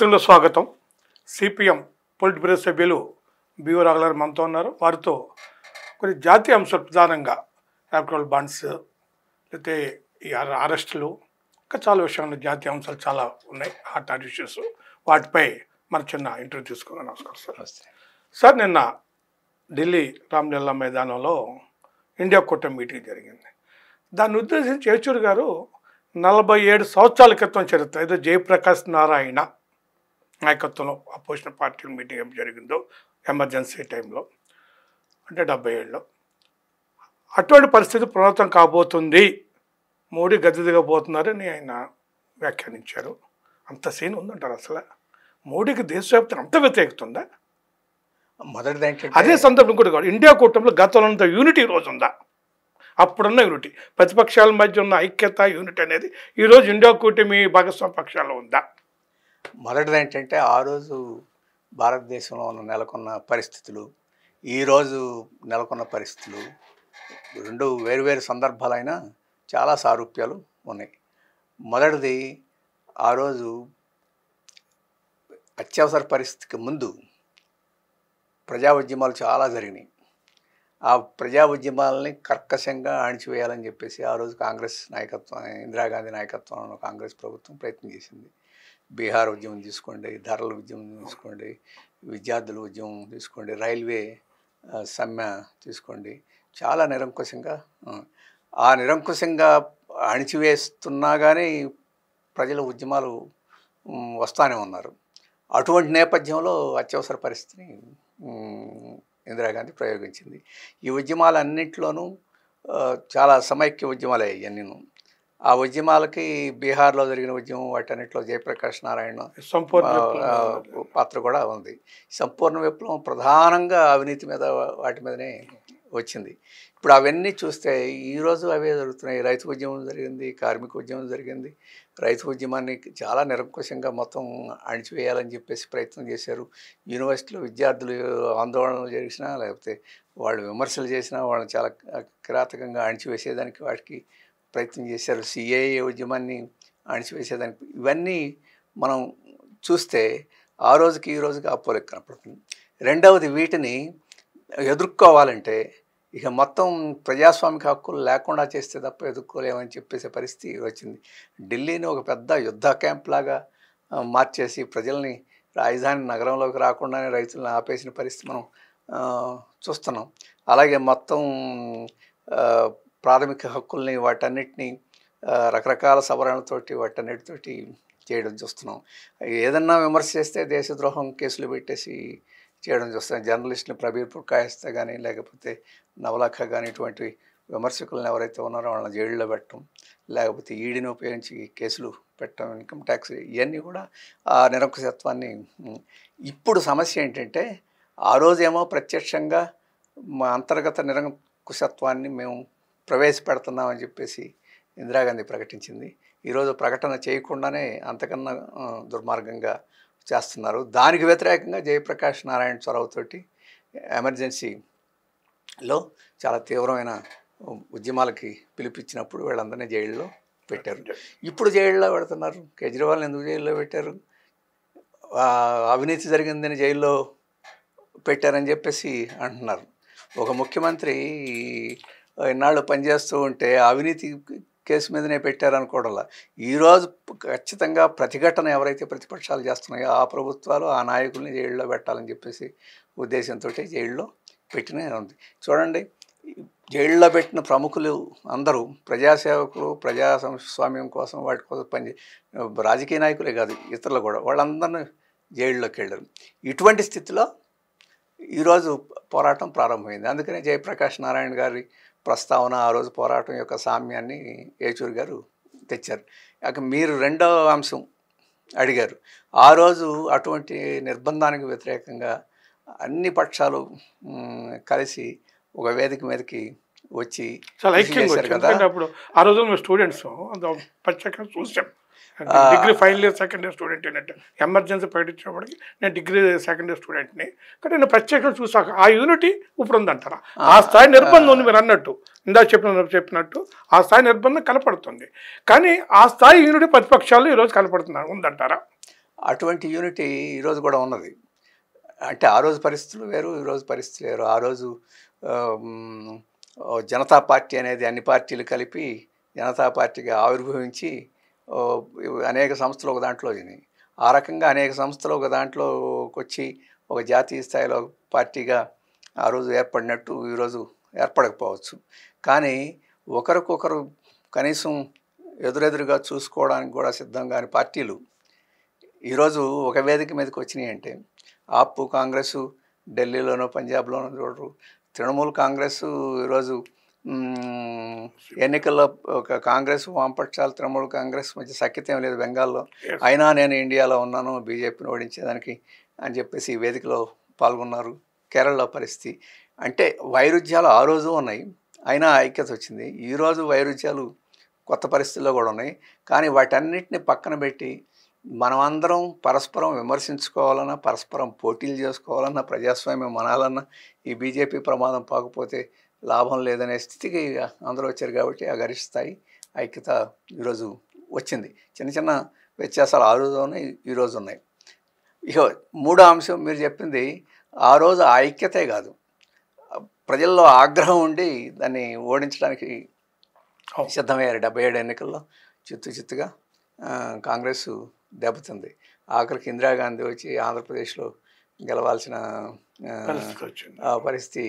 మిత్రుల స్వాగతం CPM politburo సభ్యులు బిఓ రాఘలారు మనతో ఉన్నారు వారితో కొన్ని జాతీయ అంశాలు ప్రధానంగా ఎలక్ట్రల్ బాండ్స్ లేకపోతే ఈ అరెస్టులు ఇంకా చాలా విషయాలు జాతీయ అంశాలు చాలా ఉన్నాయి హాట్ హాట్ ఇష్యూస్ వాటిపై మన చిన్న ఇంటర్వ్యూ తీసుకున్నాను నమస్కారం సార్ సార్ నిన్న ఢిల్లీ రామ్లీలా మైదానంలో ఇండియా కూటమి మీటింగ్ జరిగింది దాన్ని ఉద్దేశించి యేచూరి గారు నలభై ఏడు సంవత్సరాల క్రితం చరిత్ర ఏదో జయప్రకాష్ నారాయణ నాయకత్వంలో అపోజిషన్ పార్టీల మీటింగ్ ఏం జరిగిందో ఎమర్జెన్సీ టైంలో అంటే డెబ్బై ఏళ్ళలో అటువంటి పరిస్థితి పునరుతం కాబోతుంది మోడీ గద్దె దిగబోతున్నారని ఆయన వ్యాఖ్యానించారు అంత సీన్ ఉందంటారు అసలు మోడీకి దేశవ్యాప్తిని అంత వ్యతిరేకత ఉందా మొదటి అదే సందర్భం కూడా కాదు ఇండియా కూటమిలో గతంలో యూనిటీ ఈరోజు ఉందా అప్పుడున్న యూనిటీ ప్రతిపక్షాల మధ్య ఉన్న ఐక్యత యూనిట్ అనేది ఈరోజు ఇండియా కూటమి భాగస్వామ్య పక్షాల్లో ఉందా మొదటిది ఏంటంటే ఆ రోజు భారతదేశంలో ఉన్న నెలకొన్న పరిస్థితులు ఈరోజు నెలకొన్న పరిస్థితులు రెండు వేరువేరు సందర్భాలైనా చాలా సారూప్యాలు ఉన్నాయి మొదటిది ఆ రోజు అత్యవసర పరిస్థితికి ముందు ప్రజా ఉద్యమాలు చాలా జరిగినాయి ఆ ప్రజా ఉద్యమాలని కర్కశంగా అణిచివేయాలని చెప్పేసి ఆ రోజు కాంగ్రెస్ నాయకత్వం ఇందిరాగాంధీ నాయకత్వంలో కాంగ్రెస్ ప్రభుత్వం ప్రయత్నం చేసింది బీహార్ ఉద్యమం తీసుకోండి ధరల ఉద్యమం తీసుకోండి విద్యార్థుల ఉద్యమం తీసుకోండి రైల్వే సమ్మె తీసుకోండి చాలా నిరంకుశంగా ఆ నిరంకుశంగా అణిచివేస్తున్నా కానీ ప్రజల ఉద్యమాలు వస్తానే ఉన్నారు అటువంటి నేపథ్యంలో అత్యవసర పరిస్థితిని ఇందిరాగాంధీ ప్రయోగించింది ఈ ఉద్యమాలన్నింటిలోనూ చాలా సమైక్య అయ్యాయి అన్నీ ఆ ఉద్యమాలకి బీహార్లో జరిగిన ఉద్యమం వాటన్నిటిలో జయప్రకాష్ నారాయణ సంపూర్ణ పాత్ర కూడా ఉంది సంపూర్ణ విప్లవం ప్రధానంగా అవినీతి మీద వాటి మీదనే వచ్చింది ఇప్పుడు అవన్నీ చూస్తే ఈరోజు అవే జరుగుతున్నాయి రైతు ఉద్యమం జరిగింది కార్మిక ఉద్యమం జరిగింది రైతు ఉద్యమాన్ని చాలా నిరంకుశంగా మొత్తం అణిచివేయాలని చెప్పేసి ప్రయత్నం చేశారు యూనివర్సిటీలో విద్యార్థులు ఆందోళనలు చేసినా లేకపోతే వాళ్ళు విమర్శలు చేసినా వాళ్ళని చాలా కిరాతకంగా అణిచివేసేదానికి వాటికి ప్రయత్నం చేశారు సిఏఏ ఉద్యమాన్ని అణిచివేసేదానికి ఇవన్నీ మనం చూస్తే ఆ రోజుకి ఈ రోజుకి ఆపోలేక కనపడుతుంది రెండవది వీటిని ఎదుర్కోవాలంటే ఇక మొత్తం ప్రజాస్వామిక హక్కులు లేకుండా చేస్తే తప్ప ఎదుర్కోలేమని చెప్పేసే పరిస్థితి వచ్చింది ఢిల్లీని ఒక పెద్ద యుద్ధ క్యాంప్ లాగా మార్చేసి ప్రజల్ని రాజధాని నగరంలోకి రాకుండానే రైతులను ఆపేసిన పరిస్థితి మనం చూస్తున్నాం అలాగే మొత్తం ప్రాథమిక హక్కుల్ని వాటన్నిటిని రకరకాల సవరణలతోటి వాటన్నిటితోటి చేయడం చూస్తున్నాం ఏదన్నా విమర్శ చేస్తే దేశద్రోహం కేసులు పెట్టేసి చేయడం చూస్తున్నాం జర్నలిస్టులు ప్రబీర్పూర్ కాయస్తా కానీ లేకపోతే నవలాఖ కానీ ఇటువంటి విమర్శకులను ఎవరైతే ఉన్నారో వాళ్ళని జైల్లో పెట్టడం లేకపోతే ఈడీని ఉపయోగించి కేసులు పెట్టడం ఇన్కమ్ ట్యాక్స్ ఇవన్నీ కూడా ఆ నిరంకుశత్వాన్ని ఇప్పుడు సమస్య ఏంటంటే ఆ రోజేమో ప్రత్యక్షంగా మా అంతర్గత నిరంకుశత్వాన్ని మేము ప్రవేశపెడుతున్నామని చెప్పేసి ఇందిరాగాంధీ ప్రకటించింది ఈరోజు ప్రకటన చేయకుండానే అంతకన్నా దుర్మార్గంగా చేస్తున్నారు దానికి వ్యతిరేకంగా జయప్రకాష్ నారాయణ చొరవతోటి ఎమర్జెన్సీలో చాలా తీవ్రమైన ఉద్యమాలకి పిలిపించినప్పుడు వీళ్ళందరినీ జైల్లో పెట్టారు ఇప్పుడు జైల్లో పెడుతున్నారు కేజ్రీవాల్ని ఎందుకు జైల్లో పెట్టారు అవినీతి జరిగిందని జైల్లో పెట్టారని చెప్పేసి అంటున్నారు ఒక ముఖ్యమంత్రి ఎన్నాళ్ళు పనిచేస్తూ ఉంటే అవినీతి కేసు మీదనే పెట్టారనుకోవడంలా ఈరోజు ఖచ్చితంగా ప్రతిఘటన ఎవరైతే ప్రతిపక్షాలు చేస్తున్నాయో ఆ ప్రభుత్వాలు ఆ నాయకుల్ని జైల్లో పెట్టాలని చెప్పేసి ఉద్దేశంతో జైల్లో పెట్టిన ఉంది చూడండి జైల్లో పెట్టిన ప్రముఖులు అందరూ ప్రజాసేవకులు ప్రజా సంస్వామ్యం కోసం వాటి కోసం పని రాజకీయ నాయకులే కాదు ఇతరులు కూడా వాళ్ళందరినీ జైల్లోకి వెళ్ళారు ఇటువంటి స్థితిలో ఈరోజు పోరాటం ప్రారంభమైంది అందుకనే జయప్రకాష్ నారాయణ గారి ప్రస్తావన ఆ రోజు పోరాటం యొక్క సామ్యాన్ని ఏచూరి గారు తెచ్చారు ఇక మీరు రెండవ అంశం అడిగారు ఆ రోజు అటువంటి నిర్బంధానికి వ్యతిరేకంగా అన్ని పక్షాలు కలిసి ఒక వేదిక మీదకి వచ్చి చాలా ఐక్యంగా కదా అప్పుడు ఆ రోజు మేము స్టూడెంట్స్ ప్రత్యేకంగా చూసాం degree final year second year student ఏంటంటే ఎమర్జెన్సీ ప్రకటించినప్పటికి నేను డిగ్రీ సెకండ్ ఇయర్ స్టూడెంట్ని కానీ నేను ప్రత్యేకంగా చూసాక ఆ యూనిటీ ఇప్పుడు ఉందంటారా ఆ స్థాయి నిర్బంధం ఉంది మీరు అన్నట్టు ఇందా చెప్పిన చెప్పినట్టు ఆ స్థాయి నిర్బంధం కనపడుతుంది కానీ ఆ స్థాయి యూనిటీ ప్రతిపక్షాలు ఈరోజు కనపడుతున్నారు ఉందంటారా అటువంటి యూనిటీ ఈరోజు కూడా ఉన్నది అంటే ఆ రోజు పరిస్థితులు వేరు ఈరోజు పరిస్థితులు వేరు ఆ రోజు జనతా పార్టీ అనేది అన్ని పార్టీలు కలిపి జనతా పార్టీగా ఆవిర్భవించి అనేక సంస్థలు ఒక దాంట్లో ఆ రకంగా అనేక సంస్థలు ఒక దాంట్లోకి వచ్చి ఒక జాతీయ స్థాయిలో పార్టీగా ఆ రోజు ఏర్పడినట్టు ఈరోజు ఏర్పడకపోవచ్చు కానీ ఒకరికొకరు కనీసం ఎదురెదురుగా చూసుకోవడానికి కూడా సిద్ధం కాని పార్టీలు ఈరోజు ఒక వేదిక మీదకి వచ్చినాయి అంటే ఆపు ఢిల్లీలోనో పంజాబ్లోనో చూడరు తృణమూల్ కాంగ్రెస్ ఈరోజు ఎన్నికల్లో ఒక కాంగ్రెస్ వామపక్షాలు తృణమూల కాంగ్రెస్ మధ్య సఖ్యత లేదు బెంగాల్లో అయినా నేను ఇండియాలో ఉన్నాను బీజేపీని ఓడించేదానికి అని చెప్పేసి ఈ వేదికలో పాల్గొన్నారు కేరళ పరిస్థితి అంటే వైరుధ్యాలు ఆ రోజు ఉన్నాయి అయినా ఐక్యత వచ్చింది ఈరోజు వైరుధ్యాలు కొత్త పరిస్థితుల్లో కూడా ఉన్నాయి కానీ వాటన్నిటిని పక్కన పెట్టి మనమందరం పరస్పరం విమర్శించుకోవాలన్నా పరస్పరం పోటీలు చేసుకోవాలన్నా ప్రజాస్వామ్యం మనాలన్నా ఈ బీజేపీ ప్రమాదం పాకపోతే లాభం లేదనే స్థితికి అందరూ వచ్చారు కాబట్టి ఆ గరిష్ట స్థాయి ఐక్యత ఈరోజు వచ్చింది చిన్న చిన్న వ్యత్యాసాలు ఆ రోజు ఉన్నాయి ఈరోజు ఉన్నాయి ఇక మూడో అంశం మీరు చెప్పింది ఆ రోజు ఐక్యతే కాదు ప్రజల్లో ఆగ్రహం ఉండి దాన్ని ఓడించడానికి సిద్ధమయ్యారు డెబ్బై ఏడు ఎన్నికల్లో చిత్తు చిత్తుగా కాంగ్రెస్ దెబ్బతింది ఆఖరికి ఇందిరాగాంధీ వచ్చి ఆంధ్రప్రదేశ్లో గెలవాల్సిన పరిస్థితి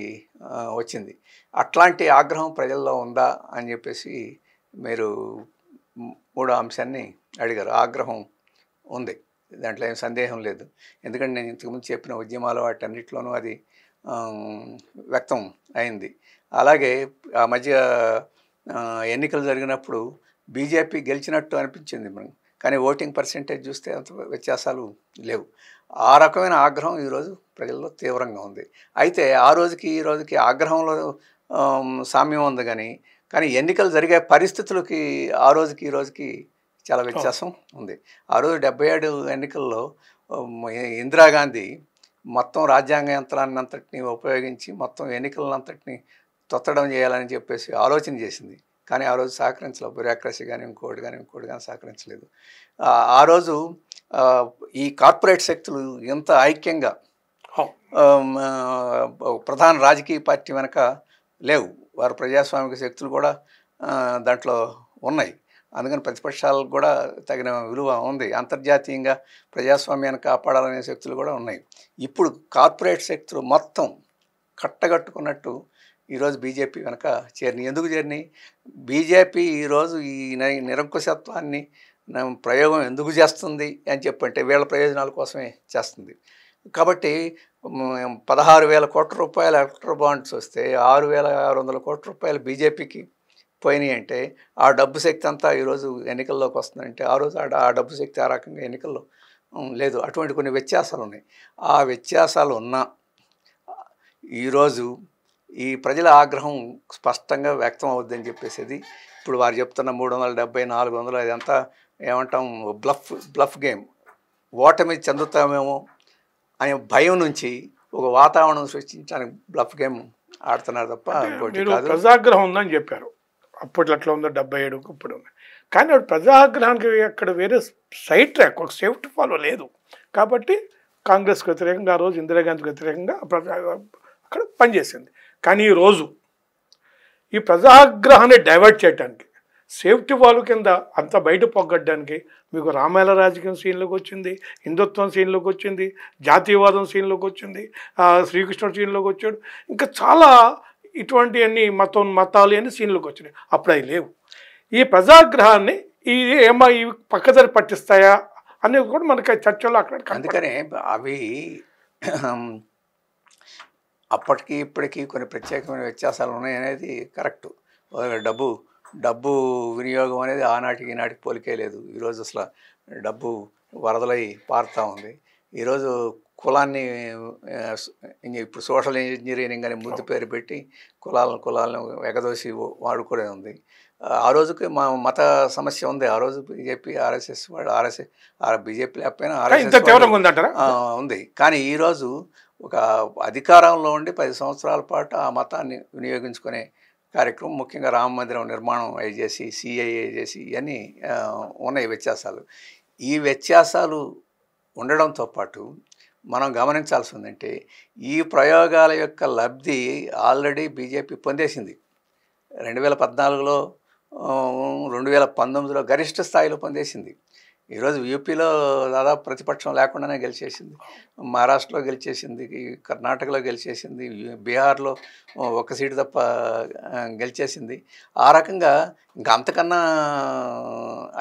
వచ్చింది అట్లాంటి ఆగ్రహం ప్రజల్లో ఉందా అని చెప్పేసి మీరు మూడో అంశాన్ని అడిగారు ఆగ్రహం ఉంది దాంట్లో ఏం సందేహం లేదు ఎందుకంటే నేను ఇంతకుముందు చెప్పిన ఉద్యమాల అన్నింటిలోనూ అది వ్యక్తం అయింది అలాగే ఆ మధ్య ఎన్నికలు జరిగినప్పుడు బీజేపీ గెలిచినట్టు అనిపించింది మనం కానీ ఓటింగ్ పర్సంటేజ్ చూస్తే అంత వ్యత్యాసాలు లేవు ఆ రకమైన ఆగ్రహం ఈరోజు ప్రజల్లో తీవ్రంగా ఉంది అయితే ఆ రోజుకి ఈ రోజుకి ఆగ్రహంలో సామ్యం ఉంది కానీ కానీ ఎన్నికలు జరిగే పరిస్థితులకి ఆ రోజుకి ఈ రోజుకి చాలా వ్యత్యాసం ఉంది ఆ రోజు డెబ్బై ఏడు ఎన్నికల్లో ఇందిరాగాంధీ మొత్తం రాజ్యాంగ యంత్రాన్ని అంతటిని ఉపయోగించి మొత్తం ఎన్నికలంతటిని తొత్తడం చేయాలని చెప్పేసి ఆలోచన చేసింది కానీ ఆ రోజు సహకరించలేదు బ్యూరాక్రసీ కానీ ఇంకోటి కానీ ఇంకోటి కానీ సహకరించలేదు ఆ రోజు ఈ కార్పొరేట్ శక్తులు ఎంత ఐక్యంగా ప్రధాన రాజకీయ పార్టీ వెనక లేవు వారు ప్రజాస్వామిక శక్తులు కూడా దాంట్లో ఉన్నాయి అందుకని ప్రతిపక్షాలకు కూడా తగిన విలువ ఉంది అంతర్జాతీయంగా ప్రజాస్వామ్యాన్ని కాపాడాలనే శక్తులు కూడా ఉన్నాయి ఇప్పుడు కార్పొరేట్ శక్తులు మొత్తం కట్టగట్టుకున్నట్టు ఈరోజు బీజేపీ వెనక చేరినాయి ఎందుకు చేరినాయి బీజేపీ ఈరోజు ఈ నిరంకుశత్వాన్ని ప్రయోగం ఎందుకు చేస్తుంది అని చెప్పంటే వీళ్ళ ప్రయోజనాల కోసమే చేస్తుంది కాబట్టి పదహారు వేల కోట్ల రూపాయల ఎలక్టర్ బాండ్స్ వస్తే ఆరు వేల ఆరు వందల కోట్ల రూపాయలు బీజేపీకి పోయినాయి అంటే ఆ డబ్బు శక్తి అంతా ఈరోజు ఎన్నికల్లోకి వస్తుందంటే ఆ రోజు ఆ డబ్బు శక్తి ఆ రకంగా ఎన్నికల్లో లేదు అటువంటి కొన్ని వ్యత్యాసాలు ఉన్నాయి ఆ వ్యత్యాసాలు ఉన్నా ఈరోజు ఈ ప్రజల ఆగ్రహం స్పష్టంగా వ్యక్తం అవుద్దని చెప్పేసి ఇప్పుడు వారు చెప్తున్న మూడు వందల డెబ్బై నాలుగు వందలు అదంతా ఏమంటాం బ్లఫ్ బ్లఫ్ గేమ్ ఓటమి చెందుతామేమో అనే భయం నుంచి ఒక వాతావరణం సృష్టించడానికి బ్లఫ్ గేమ్ ఆడుతున్నారు తప్ప ప్రజాగ్రహం ఉందని చెప్పారు అప్పట్లో అట్లా ఉందో డెబ్బై ఏడుకు ఇప్పుడు కానీ ప్రజాగ్రహానికి అక్కడ వేరే సైడ్ ట్రాక్ ఒక సేఫ్టీ ఫాలో లేదు కాబట్టి కాంగ్రెస్కి వ్యతిరేకంగా ఆ రోజు ఇందిరాగాంధీకి వ్యతిరేకంగా ప్రజా అక్కడ పనిచేసింది కానీ ఈరోజు ఈ ప్రజాగ్రహాన్ని డైవర్ట్ చేయడానికి సేఫ్టీ వాళ్ళు కింద అంత బయట పొగ్గడ్డానికి మీకు రామాయణ రాజకీయం సీన్లోకి వచ్చింది హిందుత్వం సీన్లోకి వచ్చింది జాతీయవాదం సీన్లోకి వచ్చింది శ్రీకృష్ణుడు సీన్లోకి వచ్చాడు ఇంకా చాలా ఇటువంటి అన్ని మతం మతాలు అన్ని సీన్లోకి వచ్చినాయి అప్పుడు అవి లేవు ఈ ప్రజాగ్రహాన్ని ఈ ఏమో ఇవి పక్కదారి పట్టిస్తాయా అనేది కూడా మనకి చర్చలో అక్కడ అందుకనే అవి అప్పటికి ఇప్పటికీ కొన్ని ప్రత్యేకమైన వ్యత్యాసాలు ఉన్నాయనేది కరెక్టు డబ్బు డబ్బు వినియోగం అనేది ఆనాటికి ఈనాటికి పోలికే లేదు ఈరోజు అసలు డబ్బు వరదలై పారుతూ ఉంది ఈరోజు కులాన్ని ఇప్పుడు సోషల్ ఇంజనీరింగ్ అని ముద్దు పేరు పెట్టి కులాలను కులాలను ఎగదోసి వాడుకునే ఉంది ఆ రోజుకి మా మత సమస్య ఉంది ఆ రోజు బీజేపీ ఆర్ఎస్ఎస్ వాళ్ళు ఆర్ఎస్ఎస్ బీజేపీ లేకపోయినా ఆర్ఎస్ఎస్ ఉంది కానీ ఈరోజు ఒక అధికారంలో ఉండి పది సంవత్సరాల పాటు ఆ మతాన్ని వినియోగించుకునే కార్యక్రమం ముఖ్యంగా రామ మందిరం నిర్మాణం ఏజేసి సిఐ సిఐఏ చేసి ఇవన్నీ ఉన్నాయి వ్యత్యాసాలు ఈ వ్యత్యాసాలు ఉండడంతో పాటు మనం గమనించాల్సి ఉందంటే ఈ ప్రయోగాల యొక్క లబ్ధి ఆల్రెడీ బీజేపీ పొందేసింది రెండు వేల పద్నాలుగులో రెండు వేల పంతొమ్మిదిలో గరిష్ట స్థాయిలో పొందేసింది ఈరోజు యూపీలో దాదాపు ప్రతిపక్షం లేకుండానే గెలిచేసింది మహారాష్ట్రలో గెలిచేసింది కర్ణాటకలో గెలిచేసింది బీహార్లో ఒక సీటు తప్ప గెలిచేసింది ఆ రకంగా ఇంకా అంతకన్నా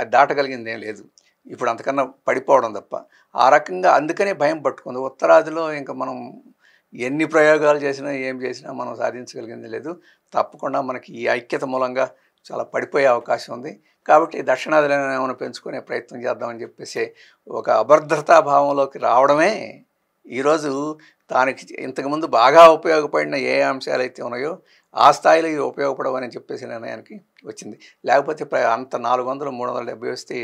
అది దాటగలిగింది ఏం లేదు ఇప్పుడు అంతకన్నా పడిపోవడం తప్ప ఆ రకంగా అందుకనే భయం పట్టుకుంది ఉత్తరాదిలో ఇంకా మనం ఎన్ని ప్రయోగాలు చేసినా ఏం చేసినా మనం సాధించగలిగింది లేదు తప్పకుండా మనకి ఈ ఐక్యత మూలంగా చాలా పడిపోయే అవకాశం ఉంది కాబట్టి దక్షిణాదిలో ఏమైనా పెంచుకునే ప్రయత్నం చేద్దామని చెప్పేసి ఒక అభద్రతా భావంలోకి రావడమే ఈరోజు దానికి ఇంతకుముందు బాగా ఉపయోగపడిన ఏ అంశాలు అయితే ఉన్నాయో ఆ స్థాయిలో ఇవి ఉపయోగపడవని చెప్పేసి నిర్ణయానికి వచ్చింది లేకపోతే అంత నాలుగు వందలు మూడు వందల డెబ్బై వస్తే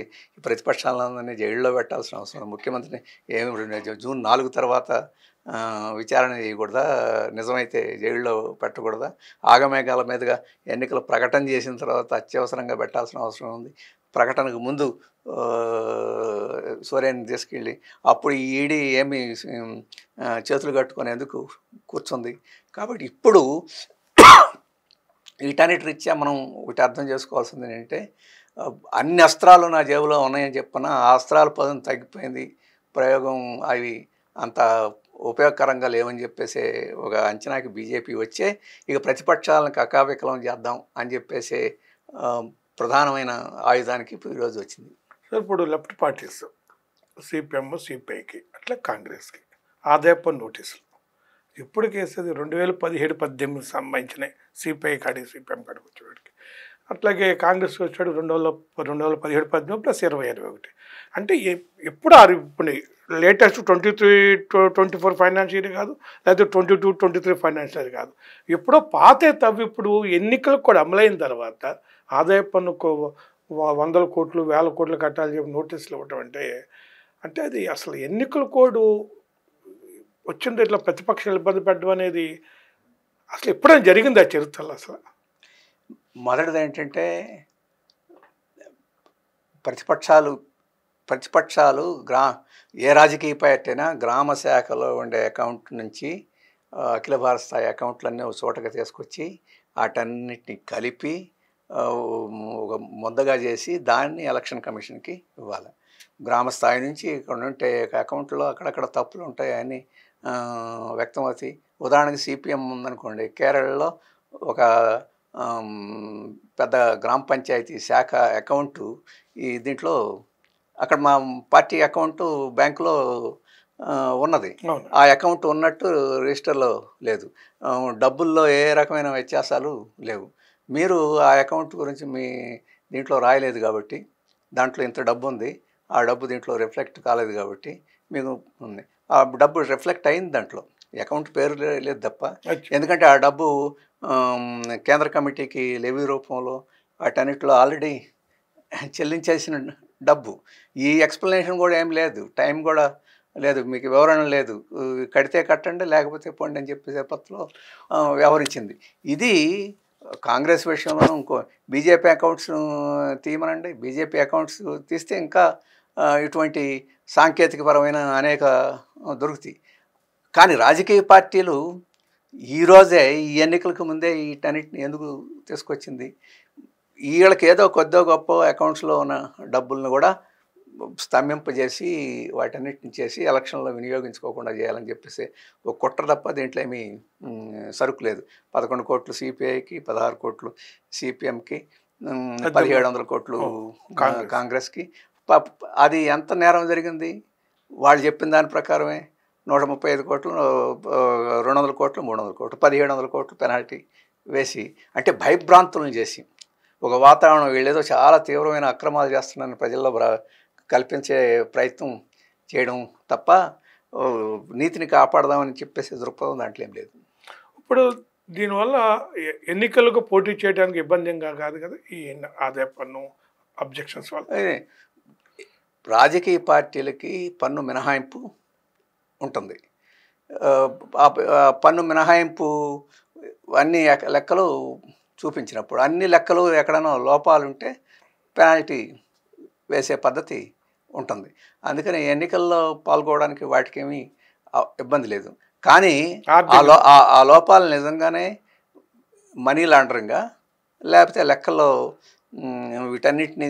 ప్రతిపక్షాలందరినీ జైల్లో పెట్టాల్సిన అవసరం ముఖ్యమంత్రిని ఏమి జూన్ నాలుగు తర్వాత విచారణ చేయకూడదా నిజమైతే జైల్లో పెట్టకూడదా ఆగమేఘాల మీదుగా ఎన్నికలు ప్రకటన చేసిన తర్వాత అత్యవసరంగా పెట్టాల్సిన అవసరం ఉంది ప్రకటనకు ముందు సూర్యాన్ని తీసుకెళ్ళి అప్పుడు ఈ ఈడీ ఏమి చేతులు కట్టుకునేందుకు కూర్చుంది కాబట్టి ఇప్పుడు వీటన్నిటి రీత్యా మనం ఒకటి అర్థం చేసుకోవాల్సింది ఏంటంటే అన్ని అస్త్రాలు నా జేబులో ఉన్నాయని చెప్పిన ఆ అస్త్రాల పదం తగ్గిపోయింది ప్రయోగం అవి అంత ఉపయోగకరంగా లేవని చెప్పేసి ఒక అంచనాకి బీజేపీ వచ్చే ఇక ప్రతిపక్షాలను కకావికలం చేద్దాం అని చెప్పేసి ప్రధానమైన ఆయుధానికి ఈరోజు వచ్చింది సార్ ఇప్పుడు లెఫ్ట్ పార్టీస్ సిపిఎం సిపిఐకి అట్లా కాంగ్రెస్కి ఆదాయ పన్ను నోటీసులు ఇప్పుడు కేసేది రెండు వేల పదిహేడు పద్దెనిమిది సంబంధించిన సిపిఐ కాడి సిపిఎం కాడి వచ్చేవాడికి అట్లాగే కాంగ్రెస్ వచ్చాడు రెండు వేల రెండు వేల పదిహేడు పద్దెనిమిది ప్లస్ ఇరవై ఇరవై ఒకటి అంటే ఎప్పుడు ఇప్పుడు latest twenty three twenty four finance year కాదు లేకపోతే twenty two twenty three finance year కాదు ఎప్పుడో పాతే తవ్వి ఇప్పుడు ఎన్నికలకు కూడా అమలైన తర్వాత ఆదాయ పన్ను వందల కోట్లు వేల కోట్లు కట్టాలని చెప్పి నోటీసులు ఇవ్వటం అంటే అంటే అది అసలు ఎన్నికల కోడ్ వచ్చిన ఇట్లా ప్రతిపక్షాలు ఇబ్బంది పెట్టడం అనేది అసలు ఎప్పుడైనా జరిగింది ఆ చరిత్రలో అసలు మొదటిది ఏంటంటే ప్రతిపక్షాలు ప్రతిపక్షాలు గ్రా ఏ రాజకీయ పార్టీ అయినా గ్రామ శాఖలో ఉండే అకౌంట్ నుంచి అఖిల భారత స్థాయి అకౌంట్లన్నీ ఒక చోటగా తీసుకొచ్చి వాటన్నిటిని కలిపి ఒక ముద్దగా చేసి దాన్ని ఎలక్షన్ కమిషన్కి ఇవ్వాలి గ్రామ స్థాయి నుంచి ఇక్కడ ఉంటే అకౌంట్లో అక్కడక్కడ తప్పులు ఉంటాయని వ్యక్తమవుతాయి ఉదాహరణకి సిపిఎం ఉందనుకోండి కేరళలో ఒక పెద్ద గ్రామ పంచాయతీ శాఖ అకౌంటు ఈ దీంట్లో అక్కడ మా పార్టీ అకౌంటు బ్యాంకులో ఉన్నది ఆ అకౌంట్ ఉన్నట్టు రిజిస్టర్లో లేదు డబ్బుల్లో ఏ రకమైన వ్యత్యాసాలు లేవు మీరు ఆ అకౌంట్ గురించి మీ దీంట్లో రాయలేదు కాబట్టి దాంట్లో ఇంత డబ్బు ఉంది ఆ డబ్బు దీంట్లో రిఫ్లెక్ట్ కాలేదు కాబట్టి మీకు ఉంది ఆ డబ్బు రిఫ్లెక్ట్ అయింది దాంట్లో అకౌంట్ పేరు లేదు తప్ప ఎందుకంటే ఆ డబ్బు కేంద్ర కమిటీకి లెవీ రూపంలో వాటన్నిటిలో ఆల్రెడీ చెల్లించేసిన డబ్బు ఈ ఎక్స్ప్లెనేషన్ కూడా ఏం లేదు టైం కూడా లేదు మీకు వివరణ లేదు కడితే కట్టండి లేకపోతే పోండి అని చెప్పి పత్రలో వ్యవహరించింది ఇది కాంగ్రెస్ విషయంలో ఇంకో బీజేపీ అకౌంట్స్ తీయమనండి బీజేపీ అకౌంట్స్ తీస్తే ఇంకా ఇటువంటి సాంకేతికపరమైన అనేక దొరుకుతాయి కానీ రాజకీయ పార్టీలు ఈరోజే ఈ ఎన్నికలకు ముందే వీటన్నిటిని ఎందుకు తీసుకొచ్చింది వీళ్ళకి ఏదో కొద్దో గొప్ప అకౌంట్స్లో ఉన్న డబ్బులను కూడా స్తంభింపజేసి వాటన్నిటిని చేసి ఎలక్షన్లో వినియోగించుకోకుండా చేయాలని చెప్పేసి ఒక కుట్ర తప్ప దీంట్లో ఏమీ సరుకు లేదు పదకొండు కోట్లు సిపిఐకి పదహారు కోట్లు సిపిఎంకి పదిహేడు వందల కోట్లు కాంగ్రెస్కి అది ఎంత నేరం జరిగింది వాళ్ళు చెప్పిన దాని ప్రకారమే నూట ముప్పై ఐదు కోట్లు రెండు వందల కోట్లు మూడు వందల కోట్లు పదిహేడు వందల కోట్లు పెనాల్టీ వేసి అంటే భయభ్రాంతులను చేసి ఒక వాతావరణం వీళ్ళేదో చాలా తీవ్రమైన అక్రమాలు చేస్తున్నారని ప్రజల్లో కల్పించే ప్రయత్నం చేయడం తప్ప నీతిని కాపాడదామని చెప్పేసి దృక్పథం దాంట్లో ఏం లేదు ఇప్పుడు దీనివల్ల ఎన్నికలకు పోటీ చేయడానికి ఇబ్బందిగా కాదు కదా ఈ ఆదాయ పన్ను అబ్జెక్షన్స్ వల్ల రాజకీయ పార్టీలకి పన్ను మినహాయింపు ఉంటుంది పన్ను మినహాయింపు అన్ని లెక్కలు చూపించినప్పుడు అన్ని లెక్కలు ఎక్కడైనా లోపాలుంటే పెనాల్టీ వేసే పద్ధతి ఉంటుంది అందుకని ఎన్నికల్లో పాల్గొవడానికి వాటికేమీ ఇబ్బంది లేదు కానీ ఆ లోపాలు నిజంగానే మనీ లాండరింగా లేకపోతే లెక్కల్లో వీటన్నిటిని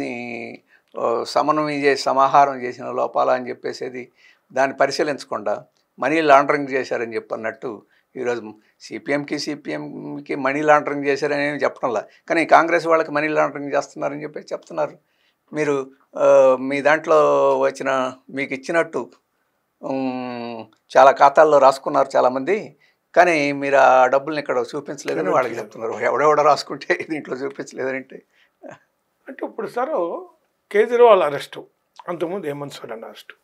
సమన్వయం చేసి సమాహారం చేసిన లోపాలు అని చెప్పేసేది దాన్ని పరిశీలించకుండా మనీ లాండరింగ్ చేశారని చెప్పన్నట్టు ఈరోజు సిపిఎంకి సిపిఎంకి మనీ లాండరింగ్ చేశారని చెప్పడంలా కానీ కాంగ్రెస్ వాళ్ళకి మనీ లాండరింగ్ చేస్తున్నారని చెప్పి చెప్తున్నారు మీరు మీ దాంట్లో వచ్చిన మీకు ఇచ్చినట్టు చాలా ఖాతాల్లో రాసుకున్నారు చాలామంది కానీ మీరు ఆ డబ్బుల్ని ఇక్కడ చూపించలేదని వాళ్ళకి చెప్తున్నారు ఎవడెవడ రాసుకుంటే దీంట్లో చూపించలేదంటే అంటే ఇప్పుడు సార్ కేజ్రీవాల్ అరెస్టు అంతకుముందు హేమంత్ సోరెన్ అరెస్టు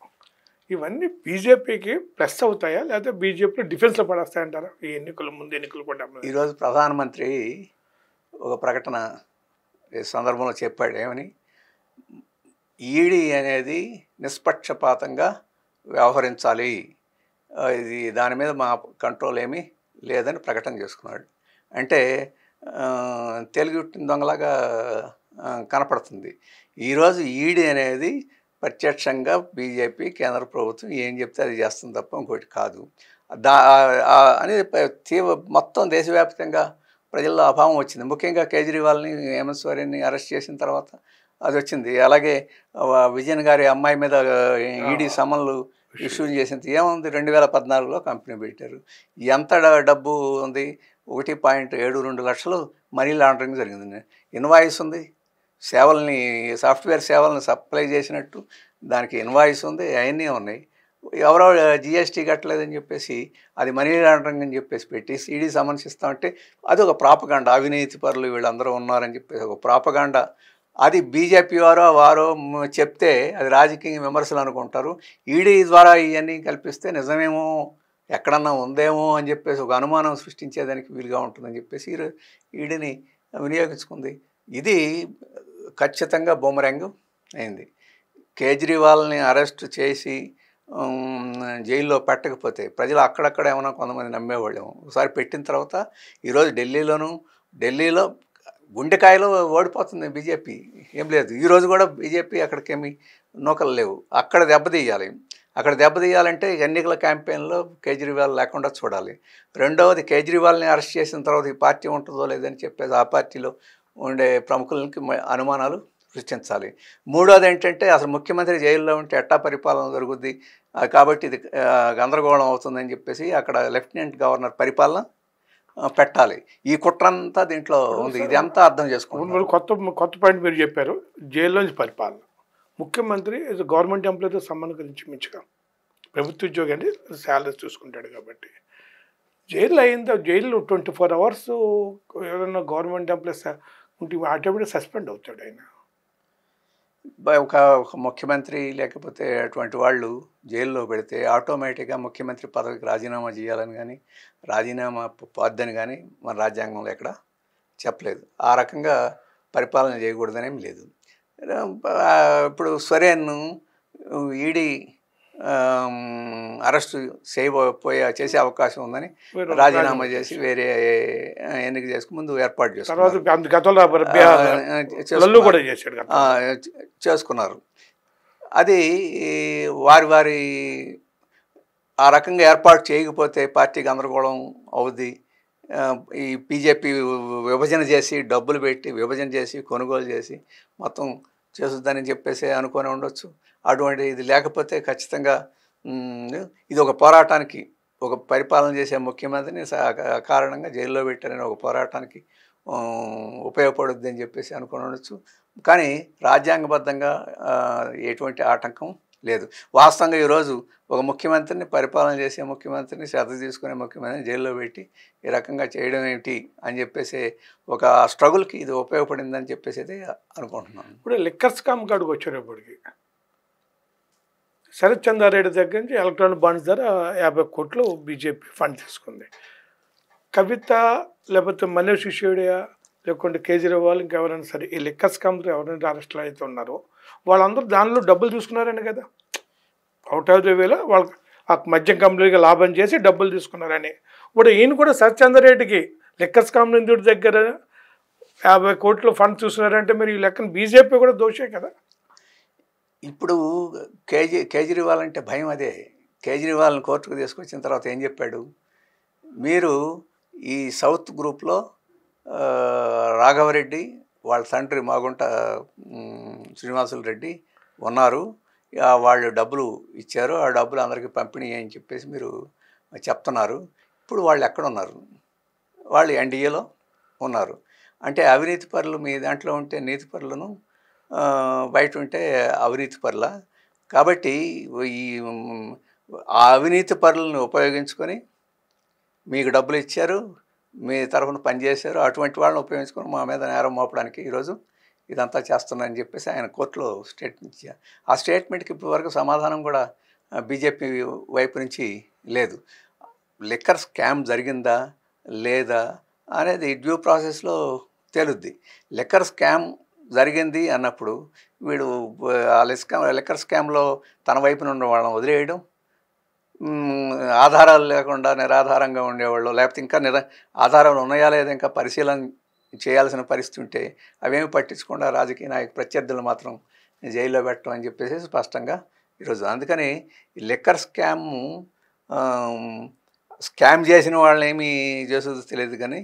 ఇవన్నీ బీజేపీకి ప్లస్ అవుతాయా లేకపోతే బీజేపీలో డిఫెన్స్లో పడేస్తాయంటారా ఈ ఎన్నికల ముందు ఎన్నికలు కూడా ఈరోజు ప్రధానమంత్రి ఒక ప్రకటన సందర్భంలో చెప్పాడు ఏమని ఈడీ అనేది నిష్పక్షపాతంగా వ్యవహరించాలి ఇది దాని మీద మా కంట్రోల్ ఏమీ లేదని ప్రకటన చేసుకున్నాడు అంటే తెలుగు దొంగలాగా కనపడుతుంది ఈరోజు ఈడీ అనేది ప్రత్యక్షంగా బీజేపీ కేంద్ర ప్రభుత్వం ఏం చెప్తే అది చేస్తుంది తప్ప ఇంకోటి కాదు దా అనేది తీవ్ర మొత్తం దేశవ్యాప్తంగా ప్రజల్లో అభావం వచ్చింది ముఖ్యంగా కేజ్రీవాల్ని హేమంత్ అరెస్ట్ చేసిన తర్వాత అది వచ్చింది అలాగే విజయన్ గారి అమ్మాయి మీద ఈడీ సమన్లు ఇష్యూ చేసింది ఏముంది రెండు వేల పద్నాలుగులో కంపెనీ పెట్టారు ఎంత డబ్బు ఉంది ఒకటి పాయింట్ ఏడు రెండు లక్షలు మనీ లాండరింగ్ జరిగింది ఇన్వాయిస్ ఉంది సేవల్ని సాఫ్ట్వేర్ సేవలను సప్లై చేసినట్టు దానికి ఇన్వాయిస్ ఉంది అవన్నీ ఉన్నాయి ఎవరో జిఎస్టీ కట్టలేదని చెప్పేసి అది మనీ లాండరింగ్ అని చెప్పేసి పెట్టి ఈడీ సమన్సిస్తామంటే అది ఒక ప్రాపగాండ అవినీతి పరులు వీళ్ళందరూ ఉన్నారని చెప్పేసి ఒక ప్రాపగాండ అది బీజేపీ వారో వారో చెప్తే అది రాజకీయ విమర్శలు అనుకుంటారు ఈడీ ద్వారా ఇవన్నీ కల్పిస్తే నిజమేమో ఎక్కడన్నా ఉందేమో అని చెప్పేసి ఒక అనుమానం సృష్టించేదానికి వీలుగా ఉంటుందని చెప్పేసి ఈడీని వినియోగించుకుంది ఇది ఖచ్చితంగా బొమరంగ్ అయింది కేజ్రీవాల్ని అరెస్ట్ చేసి జైల్లో పెట్టకపోతే ప్రజలు అక్కడక్కడ ఏమైనా కొంతమంది నమ్మేవాళ్ళేమో ఒకసారి పెట్టిన తర్వాత ఈరోజు ఢిల్లీలోను ఢిల్లీలో గుండెకాయలో ఓడిపోతుంది బీజేపీ ఏం లేదు ఈరోజు కూడా బీజేపీ అక్కడికేమి నూకలు లేవు అక్కడ దెబ్బతీయాలి అక్కడ దెబ్బతీయాలంటే ఎన్నికల క్యాంపెయిన్లో కేజ్రీవాల్ లేకుండా చూడాలి రెండవది కేజ్రీవాల్ని అరెస్ట్ చేసిన తర్వాత ఈ పార్టీ ఉంటుందో లేదని చెప్పేసి ఆ పార్టీలో ఉండే ప్రముఖులకి అనుమానాలు సృష్టించాలి మూడోది ఏంటంటే అసలు ముఖ్యమంత్రి జైల్లో ఉంటే ఎట్టా పరిపాలన జరుగుద్ది కాబట్టి ఇది గందరగోళం అవుతుందని చెప్పేసి అక్కడ లెఫ్టినెంట్ గవర్నర్ పరిపాలన పెట్టాలి ఈ కుట్రంతా దీంట్లో ఉంది ఇది అంతా అర్థం చేసుకోవాలి కొత్త కొత్త పాయింట్ మీరు చెప్పారు జైల్లోంచి పరిపాలన ముఖ్యమంత్రి గవర్నమెంట్ ఎంప్లాయీతో సంబంధం గురించి మించగా ప్రభుత్వ ఉద్యోగి అంటే శాలరీస్ చూసుకుంటాడు కాబట్టి జైలు అయిందో జైలు ట్వంటీ ఫోర్ అవర్స్ ఏదైనా గవర్నమెంట్ ఎంప్లాయీస్ ఉంటే ఆటోమేటిక్ సస్పెండ్ అవుతాడు ఆయన ఒక ఒక ముఖ్యమంత్రి లేకపోతే అటువంటి వాళ్ళు జైల్లో పెడితే ఆటోమేటిక్గా ముఖ్యమంత్రి పదవికి రాజీనామా చేయాలని కానీ రాజీనామా పొద్దని కానీ మన రాజ్యాంగంలో ఎక్కడ చెప్పలేదు ఆ రకంగా పరిపాలన చేయకూడదనేమి లేదు ఇప్పుడు సొరేన్ను ఈడీ అరెస్టు చేయబోయే చేసే అవకాశం ఉందని రాజీనామా చేసి వేరే ఎన్నిక చేసుకు ముందు ఏర్పాటు చేసుకున్నారు చేసుకున్నారు అది వారి వారి ఆ రకంగా ఏర్పాటు చేయకపోతే పార్టీ గందరగోళం అవుద్ది ఈ బీజేపీ విభజన చేసి డబ్బులు పెట్టి విభజన చేసి కొనుగోలు చేసి మొత్తం చేస్తుందని చెప్పేసి అనుకొని ఉండొచ్చు అటువంటి ఇది లేకపోతే ఖచ్చితంగా ఇది ఒక పోరాటానికి ఒక పరిపాలన చేసే ముఖ్యమంత్రిని కారణంగా జైల్లో పెట్టారని ఒక పోరాటానికి ఉపయోగపడుద్ది అని చెప్పేసి అనుకుని ఉండొచ్చు కానీ రాజ్యాంగబద్ధంగా ఎటువంటి ఆటంకం లేదు వాస్తవంగా ఈరోజు ఒక ముఖ్యమంత్రిని పరిపాలన చేసే ముఖ్యమంత్రిని శ్రద్ధ తీసుకునే ముఖ్యమంత్రిని జైల్లో పెట్టి ఈ రకంగా చేయడం ఏమిటి అని చెప్పేసి ఒక స్ట్రగుల్కి ఇది ఉపయోగపడిందని చెప్పేసి అయితే అనుకుంటున్నాను ఇప్పుడు లిక్కర్స్ కామ్ కాడికి వచ్చేటప్పటికి శరత్ చంద్రారెడ్డి దగ్గర నుంచి ఎలక్ట్రానిక్ బాండ్స్ ధర యాభై కోట్లు బీజేపీ ఫండ్ తీసుకుంది కవిత లేకపోతే మనీష్ సిసోడియా లేకుంటే కేజ్రీవాల్ ఇంకెవరైనా సరే ఈ లిక్కస్ కంపెనీ ఎవరైనా అరెస్ట్లు ఉన్నారో వాళ్ళందరూ దానిలో డబ్బులు చూసుకున్నారని కదా అవుట్ ఆఫ్ ద వేలో వాళ్ళకి ఆ మద్యం కంపెనీకి లాభం చేసి డబ్బులు తీసుకున్నారని ఇప్పుడు ఈయన కూడా సత్యేందర్రెడ్డికి లిక్కస్ కంపెనీ దగ్గర యాభై కోట్లు ఫండ్ చూసినారంటే మీరు ఈ లెక్కను బీజేపీ కూడా దోషే కదా ఇప్పుడు కేజీ కేజ్రీవాల్ అంటే భయం అదే కేజ్రీవాల్ని కోర్టుకు తీసుకొచ్చిన తర్వాత ఏం చెప్పాడు మీరు ఈ సౌత్ గ్రూప్లో రాఘవరెడ్డి వాళ్ళ తండ్రి మాగుంట శ్రీనివాసుల రెడ్డి ఉన్నారు వాళ్ళు డబ్బులు ఇచ్చారు ఆ డబ్బులు అందరికీ పంపిణీ అని చెప్పేసి మీరు చెప్తున్నారు ఇప్పుడు వాళ్ళు ఎక్కడ ఉన్నారు వాళ్ళు ఎన్డీఏలో ఉన్నారు అంటే అవినీతి పరులు మీ దాంట్లో ఉంటే నీతి పరులను బయట ఉంటే అవినీతి పరుల కాబట్టి ఈ ఆ అవినీతి పరులను ఉపయోగించుకొని మీకు డబ్బులు ఇచ్చారు మీ తరఫున పనిచేశారు అటువంటి వాళ్ళని ఉపయోగించుకొని మా మీద నేరం మోపడానికి ఈరోజు ఇదంతా చేస్తున్నారని చెప్పేసి ఆయన కోర్టులో స్టేట్మెంట్ ఇచ్చారు ఆ స్టేట్మెంట్కి ఇప్పటివరకు సమాధానం కూడా బీజేపీ వైపు నుంచి లేదు లిక్కర్ స్కామ్ జరిగిందా లేదా అనేది డ్యూ ప్రాసెస్లో తెలుద్ది లిక్కర్ స్కామ్ జరిగింది అన్నప్పుడు వీడు ఆ లిస్కా లిక్కర్ స్కామ్లో తన వైపున ఉన్న వాళ్ళని వదిలేయడం ఆధారాలు లేకుండా నిరాధారంగా ఉండేవాళ్ళు లేకపోతే ఇంకా నిరా ఆధారాలు ఉన్నాయా లేదా ఇంకా పరిశీలన చేయాల్సిన పరిస్థితి ఉంటే అవేమి పట్టించకుండా రాజకీయ నాయక ప్రత్యర్థులు మాత్రం జైల్లో పెట్టడం అని చెప్పేసి స్పష్టంగా ఈరోజు అందుకని లిక్కర్ స్కామ్ స్కామ్ చేసిన వాళ్ళని ఏమీ చేసేది తెలియదు కానీ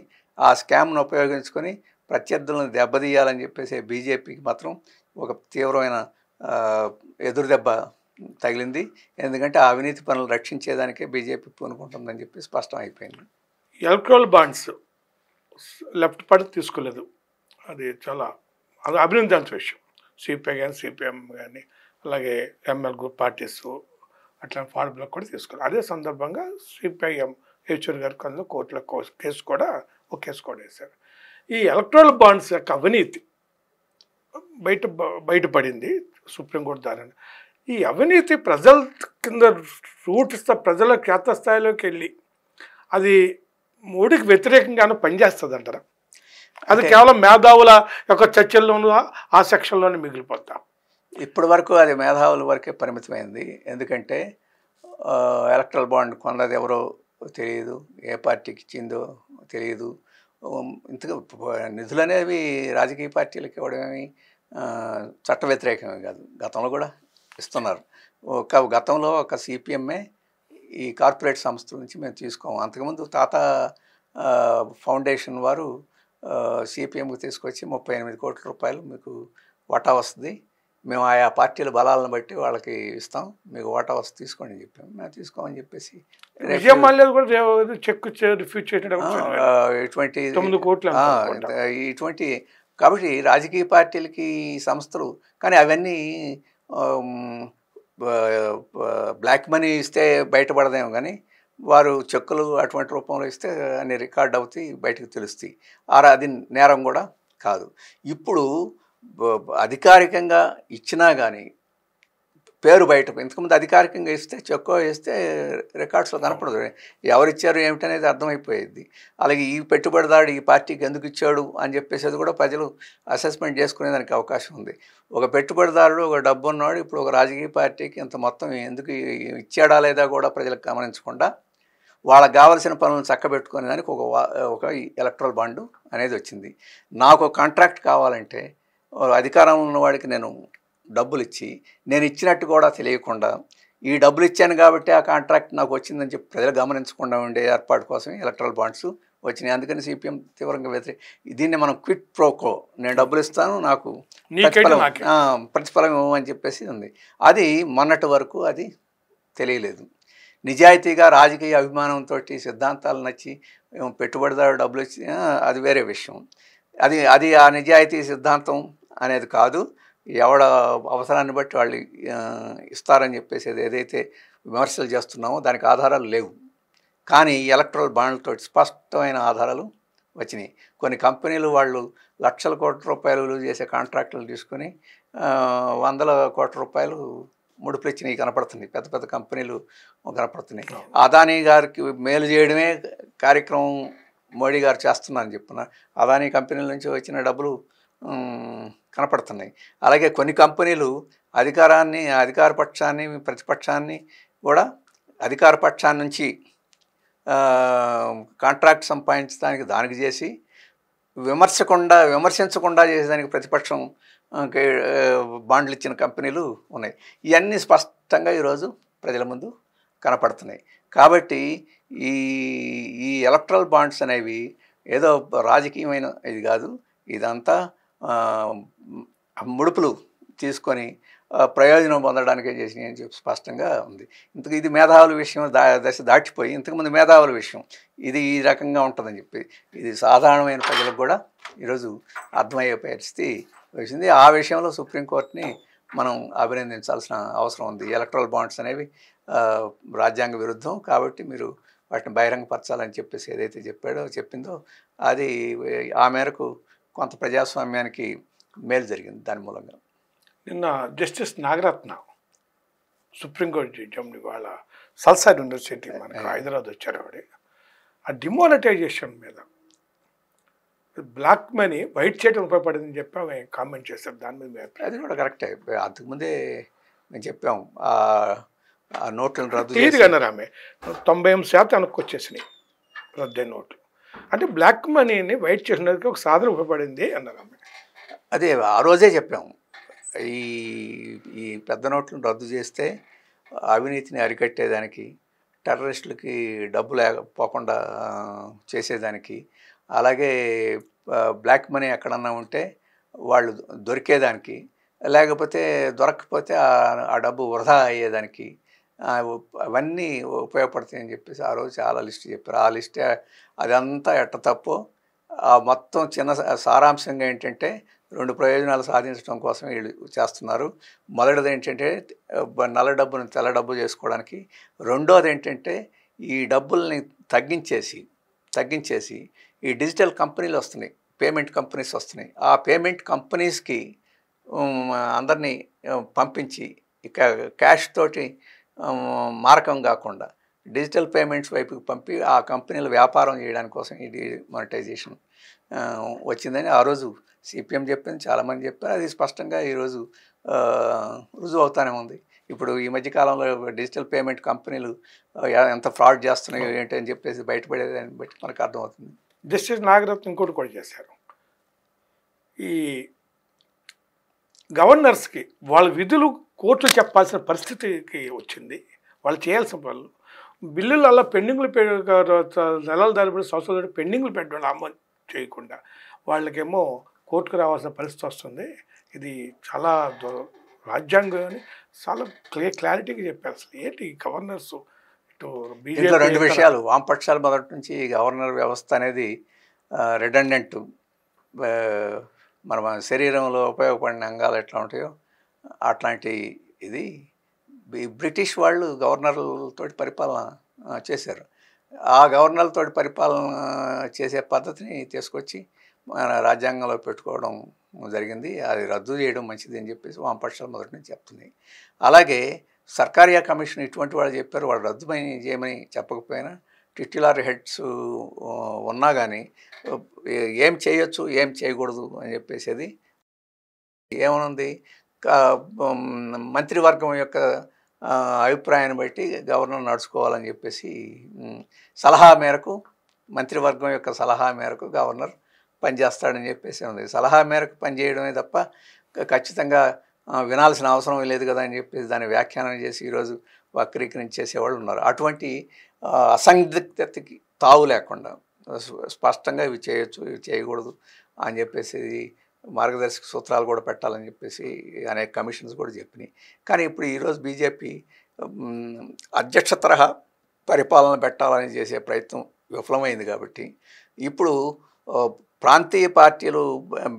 ఆ స్కామ్ను ఉపయోగించుకొని ప్రత్యర్థులను దెబ్బతీయాలని చెప్పేసి బీజేపీకి మాత్రం ఒక తీవ్రమైన ఎదురుదెబ్బ తగిలింది ఎందుకంటే అవినీతి పనులు రక్షించేదానికే బీజేపీ పూనుకుంటుందని చెప్పి స్పష్టం అయిపోయింది ఎలక్ట్రల్ బాండ్స్ లెఫ్ట్ పార్టీ తీసుకోలేదు అది చాలా అది అభినందించాల్సిన విషయం సిపిఐ కానీ సిపిఎం కానీ అలాగే ఎంఎల్ గ్రూప్ పార్టీస్ అట్లా ఫార్ బ్లాక్ కూడా తీసుకోరు అదే సందర్భంగా సిపిఐఎం యేచూర్ గారి కొందరు కోర్టులో కేసు కూడా ఒక కేసు కూడా వేశారు ఈ ఎలక్ట్రల్ బాండ్స్ యొక్క అవినీతి బయట బయటపడింది సుప్రీంకోర్టు దాని ఈ అవినీతి ప్రజల కింద రూటిస్తా ప్రజల క్షేత్రస్థాయిలోకి వెళ్ళి అది మోడీకి వ్యతిరేకంగానూ పనిచేస్తుంది అంటారు అది కేవలం మేధావుల యొక్క చర్చల్లోనూ ఆ సెక్షన్లోనే మిగిలిపోతాం ఇప్పటి వరకు అది మేధావుల వరకే పరిమితమైంది ఎందుకంటే ఎలక్ట్రల్ బాండ్ కొన్నది ఎవరో తెలియదు ఏ పార్టీకి ఇచ్చిందో తెలియదు ఇంతగా నిధులు అనేవి రాజకీయ పార్టీలకు ఇవ్వడమేమి చట్ట వ్యతిరేకమే కాదు గతంలో కూడా ఇస్తున్నారు ఒక గతంలో ఒక సిపిఎంఏ ఈ కార్పొరేట్ సంస్థల నుంచి మేము తీసుకోము అంతకుముందు తాత ఫౌండేషన్ వారు సిపిఎంకు తీసుకొచ్చి ముప్పై ఎనిమిది కోట్ల రూపాయలు మీకు ఓటా వస్తుంది మేము ఆయా పార్టీల బలాలను బట్టి వాళ్ళకి ఇస్తాం మీకు వాటా వస్తు తీసుకోండి అని చెప్పాము మేము తీసుకోమని చెప్పేసి చెక్ ఇటువంటి ఇటువంటి కాబట్టి రాజకీయ పార్టీలకి సంస్థలు కానీ అవన్నీ బ్లాక్ మనీ ఇస్తే బయటపడదేమో కానీ వారు చెక్కులు అటువంటి రూపంలో ఇస్తే అన్ని రికార్డ్ అవుతాయి బయటకు తెలుస్తాయి ఆరా అది నేరం కూడా కాదు ఇప్పుడు అధికారికంగా ఇచ్చినా కానీ పేరు బయటకు ఇంతకుముందు అధికారికంగా ఇస్తే చెక్కో ఇస్తే రికార్డ్స్లో కనపడదు ఎవరిచ్చారు ఏమిటనేది అర్థమైపోయేది అలాగే ఈ పెట్టుబడిదారుడు ఈ పార్టీకి ఎందుకు ఇచ్చాడు అని చెప్పేసి కూడా ప్రజలు అసెస్మెంట్ చేసుకునేదానికి అవకాశం ఉంది ఒక పెట్టుబడిదారుడు ఒక డబ్బు ఉన్నాడు ఇప్పుడు ఒక రాజకీయ పార్టీకి ఇంత మొత్తం ఎందుకు ఇచ్చాడా లేదా కూడా ప్రజలకు గమనించకుండా వాళ్ళకి కావాల్సిన పనులను చక్కబెట్టుకునేదానికి దానికి ఒక ఒక ఎలక్ట్రల్ బాండు అనేది వచ్చింది నాకు కాంట్రాక్ట్ కావాలంటే అధికారంలో ఉన్నవాడికి నేను డబ్బులు ఇచ్చి నేను ఇచ్చినట్టు కూడా తెలియకుండా ఈ డబ్బులు ఇచ్చాను కాబట్టి ఆ కాంట్రాక్ట్ నాకు వచ్చిందని చెప్పి ప్రజలు గమనించకుండా ఉండే ఏర్పాటు కోసం ఎలక్ట్రల్ బాండ్స్ వచ్చినాయి అందుకని సిపిఎం తీవ్రంగా వ్యతిరేక దీన్ని మనం క్విట్ ప్రోకో నేను డబ్బులు ఇస్తాను నాకు ప్రతిఫలం ఇవ్వమని చెప్పేసి ఉంది అది మొన్నటి వరకు అది తెలియలేదు నిజాయితీగా రాజకీయ అభిమానంతో సిద్ధాంతాలు నచ్చి పెట్టుబడిదారు డబ్బులు ఇచ్చి అది వేరే విషయం అది అది ఆ నిజాయితీ సిద్ధాంతం అనేది కాదు ఎవడ అవసరాన్ని బట్టి వాళ్ళు ఇస్తారని చెప్పేసి ఏదైతే విమర్శలు చేస్తున్నామో దానికి ఆధారాలు లేవు కానీ ఎలక్ట్రల్ బాండ్లతో స్పష్టమైన ఆధారాలు వచ్చినాయి కొన్ని కంపెనీలు వాళ్ళు లక్షల కోట్ల రూపాయలు చేసే కాంట్రాక్టులు తీసుకొని వందల కోట్ల రూపాయలు ముడుపులు ఇచ్చినాయి కనపడుతున్నాయి పెద్ద పెద్ద కంపెనీలు కనపడుతున్నాయి అదానీ గారికి మేలు చేయడమే కార్యక్రమం మోడీ గారు చేస్తున్నారని చెప్పిన అదానీ కంపెనీల నుంచి వచ్చిన డబ్బులు కనపడుతున్నాయి అలాగే కొన్ని కంపెనీలు అధికారాన్ని అధికార పక్షాన్ని ప్రతిపక్షాన్ని కూడా అధికార పక్షాన్ని నుంచి కాంట్రాక్ట్ సంపాదించడానికి దానికి చేసి విమర్శకుండా విమర్శించకుండా చేసేదానికి ప్రతిపక్షం బాండ్లు ఇచ్చిన కంపెనీలు ఉన్నాయి ఇవన్నీ స్పష్టంగా ఈరోజు ప్రజల ముందు కనపడుతున్నాయి కాబట్టి ఈ ఈ ఎలక్ట్రల్ బాండ్స్ అనేవి ఏదో రాజకీయమైన ఇది కాదు ఇదంతా ముడుపులు తీసుకొని ప్రయోజనం పొందడానికే చేసినాయి అని చెప్పి స్పష్టంగా ఉంది ఇంతకు ఇది మేధావుల విషయం దా దశ దాటిపోయి ఇంతకుముందు మేధావుల విషయం ఇది ఈ రకంగా ఉంటుందని చెప్పి ఇది సాధారణమైన ప్రజలకు కూడా ఈరోజు అర్థమయ్యే పరిస్థితి వచ్చింది ఆ విషయంలో సుప్రీంకోర్టుని మనం అభినందించాల్సిన అవసరం ఉంది ఎలక్ట్రల్ బాండ్స్ అనేవి రాజ్యాంగ విరుద్ధం కాబట్టి మీరు వాటిని బహిరంగపరచాలని చెప్పేసి ఏదైతే చెప్పాడో చెప్పిందో అది ఆ మేరకు కొంత ప్రజాస్వామ్యానికి మేలు జరిగింది దాని మూలంగా నిన్న జస్టిస్ నాగరత్న సుప్రీంకోర్టు జడ్జి వాళ్ళ సల్సార్ యూనివర్సిటీ మనకి హైదరాబాద్ వచ్చారు ఆవిడ ఆ డిమోనటైజేషన్ మీద బ్లాక్ మనీ వైట్ చేయడం ఉపయోగపడిందని చెప్పి ఆమె కామెంట్ చేశారు దాని మీద అది కూడా కరెక్టే అంతకుముందే మేము చెప్పాము ఆ నోట్లను రద్దు అన్నారు ఆమె తొంభై ఎనిమిది శాతం అనుకొచ్చేసినాయి రద్దే నోట్లు అంటే బ్లాక్ మనీని వైట్ చేసినందుకు ఒక సాధన ఉపయోగపడింది అన్నారు అదే ఆ రోజే చెప్పాము ఈ ఈ పెద్ద నోట్లను రద్దు చేస్తే అవినీతిని అరికట్టేదానికి టెర్రరిస్టులకి డబ్బు లేకపోకుండా చేసేదానికి అలాగే బ్లాక్ మనీ ఎక్కడన్నా ఉంటే వాళ్ళు దొరికేదానికి లేకపోతే దొరకకపోతే ఆ డబ్బు వృధా అయ్యేదానికి అవన్నీ ఉపయోగపడతాయని చెప్పేసి ఆ రోజు చాలా లిస్ట్ చెప్పారు ఆ లిస్ట్ అదంతా ఎట్ట తప్పు మొత్తం చిన్న సారాంశంగా ఏంటంటే రెండు ప్రయోజనాలు సాధించడం కోసం వీళ్ళు చేస్తున్నారు మొదటిది ఏంటంటే నల్ల డబ్బును తెల్ల డబ్బు చేసుకోవడానికి రెండోది ఏంటంటే ఈ డబ్బుల్ని తగ్గించేసి తగ్గించేసి ఈ డిజిటల్ కంపెనీలు వస్తున్నాయి పేమెంట్ కంపెనీస్ వస్తున్నాయి ఆ పేమెంట్ కంపెనీస్కి అందరినీ పంపించి ఇక క్యాష్ తోటి మార్కం కాకుండా డిజిటల్ పేమెంట్స్ వైపుకి పంపి ఆ కంపెనీల వ్యాపారం చేయడం కోసం ఈ మానిటైజేషన్ వచ్చిందని ఆ రోజు సిపిఎం చెప్పింది చాలామంది చెప్పారు అది స్పష్టంగా ఈరోజు రుజువు అవుతానే ఉంది ఇప్పుడు ఈ మధ్య కాలంలో డిజిటల్ పేమెంట్ కంపెనీలు ఎంత ఫ్రాడ్ చేస్తున్నాయో ఏంటి అని చెప్పేసి బయటపడేదాన్ని బట్టి మనకు అర్థమవుతుంది జస్టిస్ నాగరత్న ఇంకోటి కూడా చేశారు ఈ గవర్నర్స్కి వాళ్ళ విధులు కోర్టులు చెప్పాల్సిన పరిస్థితికి వచ్చింది వాళ్ళు చేయాల్సిన వాళ్ళు బిల్లులు అలా పెండింగ్లు నెలల తరబడి సంవత్సరాలు పెండింగ్లు పెట్టడం అమలు చేయకుండా వాళ్ళకేమో కోర్టుకు రావాల్సిన పరిస్థితి వస్తుంది ఇది చాలా రాజ్యాంగాన్ని చాలా క్లియర్ క్లారిటీగా చెప్పారు అసలు ఏంటి గవర్నర్స్ ఇటు బీజేపీ రెండు విషయాలు వామపక్షాలు మొదటి నుంచి గవర్నర్ వ్యవస్థ అనేది రిడండెంట్ మన శరీరంలో ఉపయోగపడిన అంగాలు ఎట్లా ఉంటాయో అట్లాంటి ఇది బ్రిటిష్ వాళ్ళు గవర్నర్లతో పరిపాలన చేశారు ఆ గవర్నర్లతో పరిపాలన చేసే పద్ధతిని తీసుకొచ్చి మన రాజ్యాంగంలో పెట్టుకోవడం జరిగింది అది రద్దు చేయడం మంచిది అని చెప్పేసి వామపక్షాలు మొదటి నుంచి చెప్తుంది అలాగే సర్కారియా కమిషన్ ఇటువంటి వాళ్ళు చెప్పారు వాళ్ళు రద్దు చేయమని చెప్పకపోయినా టిట్యులర్ హెడ్స్ ఉన్నా కానీ ఏం చేయొచ్చు ఏం చేయకూడదు అని చెప్పేసేది ఏమనుంది మంత్రివర్గం యొక్క అభిప్రాయాన్ని బట్టి గవర్నర్ నడుచుకోవాలని చెప్పేసి సలహా మేరకు మంత్రివర్గం యొక్క సలహా మేరకు గవర్నర్ పనిచేస్తాడని చెప్పేసి ఉంది సలహా మేరకు పనిచేయడమే తప్ప ఖచ్చితంగా వినాల్సిన అవసరం లేదు కదా అని చెప్పేసి దాన్ని వ్యాఖ్యానం చేసి ఈరోజు వక్రీకరించేసేవాళ్ళు ఉన్నారు అటువంటి అసందిగ్ధతకి తావు లేకుండా స్పష్టంగా ఇవి చేయొచ్చు ఇవి చేయకూడదు అని చెప్పేసి మార్గదర్శక సూత్రాలు కూడా పెట్టాలని చెప్పేసి అనేక కమిషన్స్ కూడా చెప్పినాయి కానీ ఇప్పుడు ఈరోజు బీజేపీ అధ్యక్ష తరహా పరిపాలన పెట్టాలని చేసే ప్రయత్నం విఫలమైంది కాబట్టి ఇప్పుడు ప్రాంతీయ పార్టీలు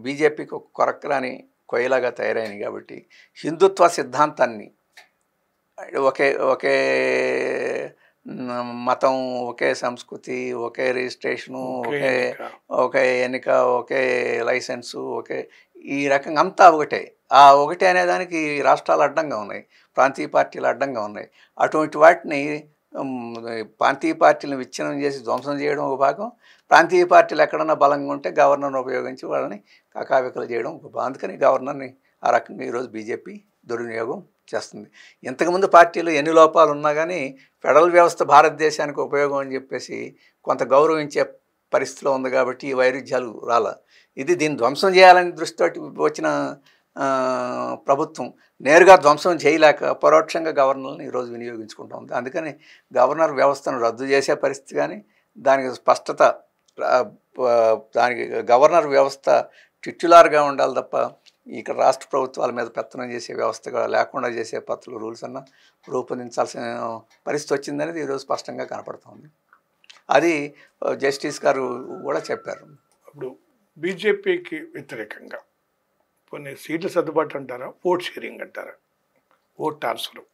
బీజేపీకి ఒక కొరకరాని కొయ్యలాగా తయారైనవి కాబట్టి హిందుత్వ సిద్ధాంతాన్ని ఒకే ఒకే మతం ఒకే సంస్కృతి ఒకే రిజిస్ట్రేషను ఒకే ఒకే ఎన్నిక ఒకే లైసెన్సు ఒకే ఈ రకంగా అంతా ఒకటే ఆ ఒకటే అనేదానికి రాష్ట్రాలు అడ్డంగా ఉన్నాయి ప్రాంతీయ పార్టీలు అడ్డంగా ఉన్నాయి అటువంటి వాటిని ప్రాంతీయ పార్టీలను విచ్ఛిన్నం చేసి ధ్వంసం చేయడం ఒక భాగం ప్రాంతీయ పార్టీలు ఎక్కడన్నా బలంగా ఉంటే గవర్నర్ను ఉపయోగించి వాళ్ళని కకావికలు చేయడం ఒక భాగం అందుకని గవర్నర్ని ఆ రకంగా ఈరోజు బీజేపీ దుర్వినియోగం చేస్తుంది ఇంతకుముందు పార్టీలు ఎన్ని లోపాలు ఉన్నా కానీ ఫెడరల్ వ్యవస్థ భారతదేశానికి ఉపయోగం అని చెప్పేసి కొంత గౌరవించే పరిస్థితిలో ఉంది కాబట్టి ఈ వైరుధ్యాలు రాల ఇది దీన్ని ధ్వంసం చేయాలని దృష్టితో వచ్చిన ప్రభుత్వం నేరుగా ధ్వంసం చేయలేక పరోక్షంగా గవర్నర్ని ఈరోజు వినియోగించుకుంటూ ఉంది అందుకని గవర్నర్ వ్యవస్థను రద్దు చేసే పరిస్థితి కానీ దానికి స్పష్టత దానికి గవర్నర్ వ్యవస్థ టిట్యులార్గా ఉండాలి తప్ప ఇక్కడ రాష్ట్ర ప్రభుత్వాల మీద పెత్తనం చేసే వ్యవస్థ లేకుండా చేసే పత్రులు రూల్స్ అన్న రూపొందించాల్సిన పరిస్థితి వచ్చిందనేది ఈరోజు స్పష్టంగా కనపడుతుంది అది జస్టిస్ గారు కూడా చెప్పారు ఇప్పుడు బీజేపీకి వ్యతిరేకంగా కొన్ని సీట్ల సర్దుబాటు అంటారా ఓట్ షేరింగ్ అంటారా ఓట్ ట్రాన్స్ఫర్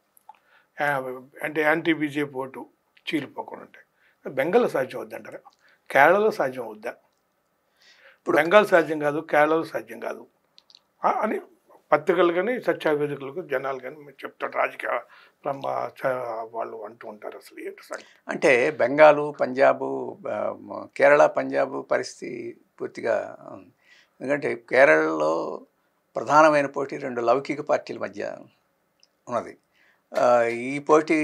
అంటే యాంటీ బీజేపీ ఓటు చీలిపోకుండా ఉంటాయి బెంగాల్లో సాధ్యం అవుద్ది అంటారా కేరళలో సాధ్యం అవుద్దా ఇప్పుడు బెంగాల్ సాధ్యం కాదు కేరళలో సాధ్యం కాదు అని పత్రికలు కానీ సత్యావేదికలకు జనాలు కానీ మీరు చెప్తారు రాజకీయ వాళ్ళు అంటూ ఉంటారు అసలు ఏంటి అంటే బెంగాలు పంజాబు కేరళ పంజాబ్ పరిస్థితి పూర్తిగా ఎందుకంటే కేరళలో ప్రధానమైన పోటీ రెండు లౌకిక పార్టీల మధ్య ఉన్నది ఈ పోటీ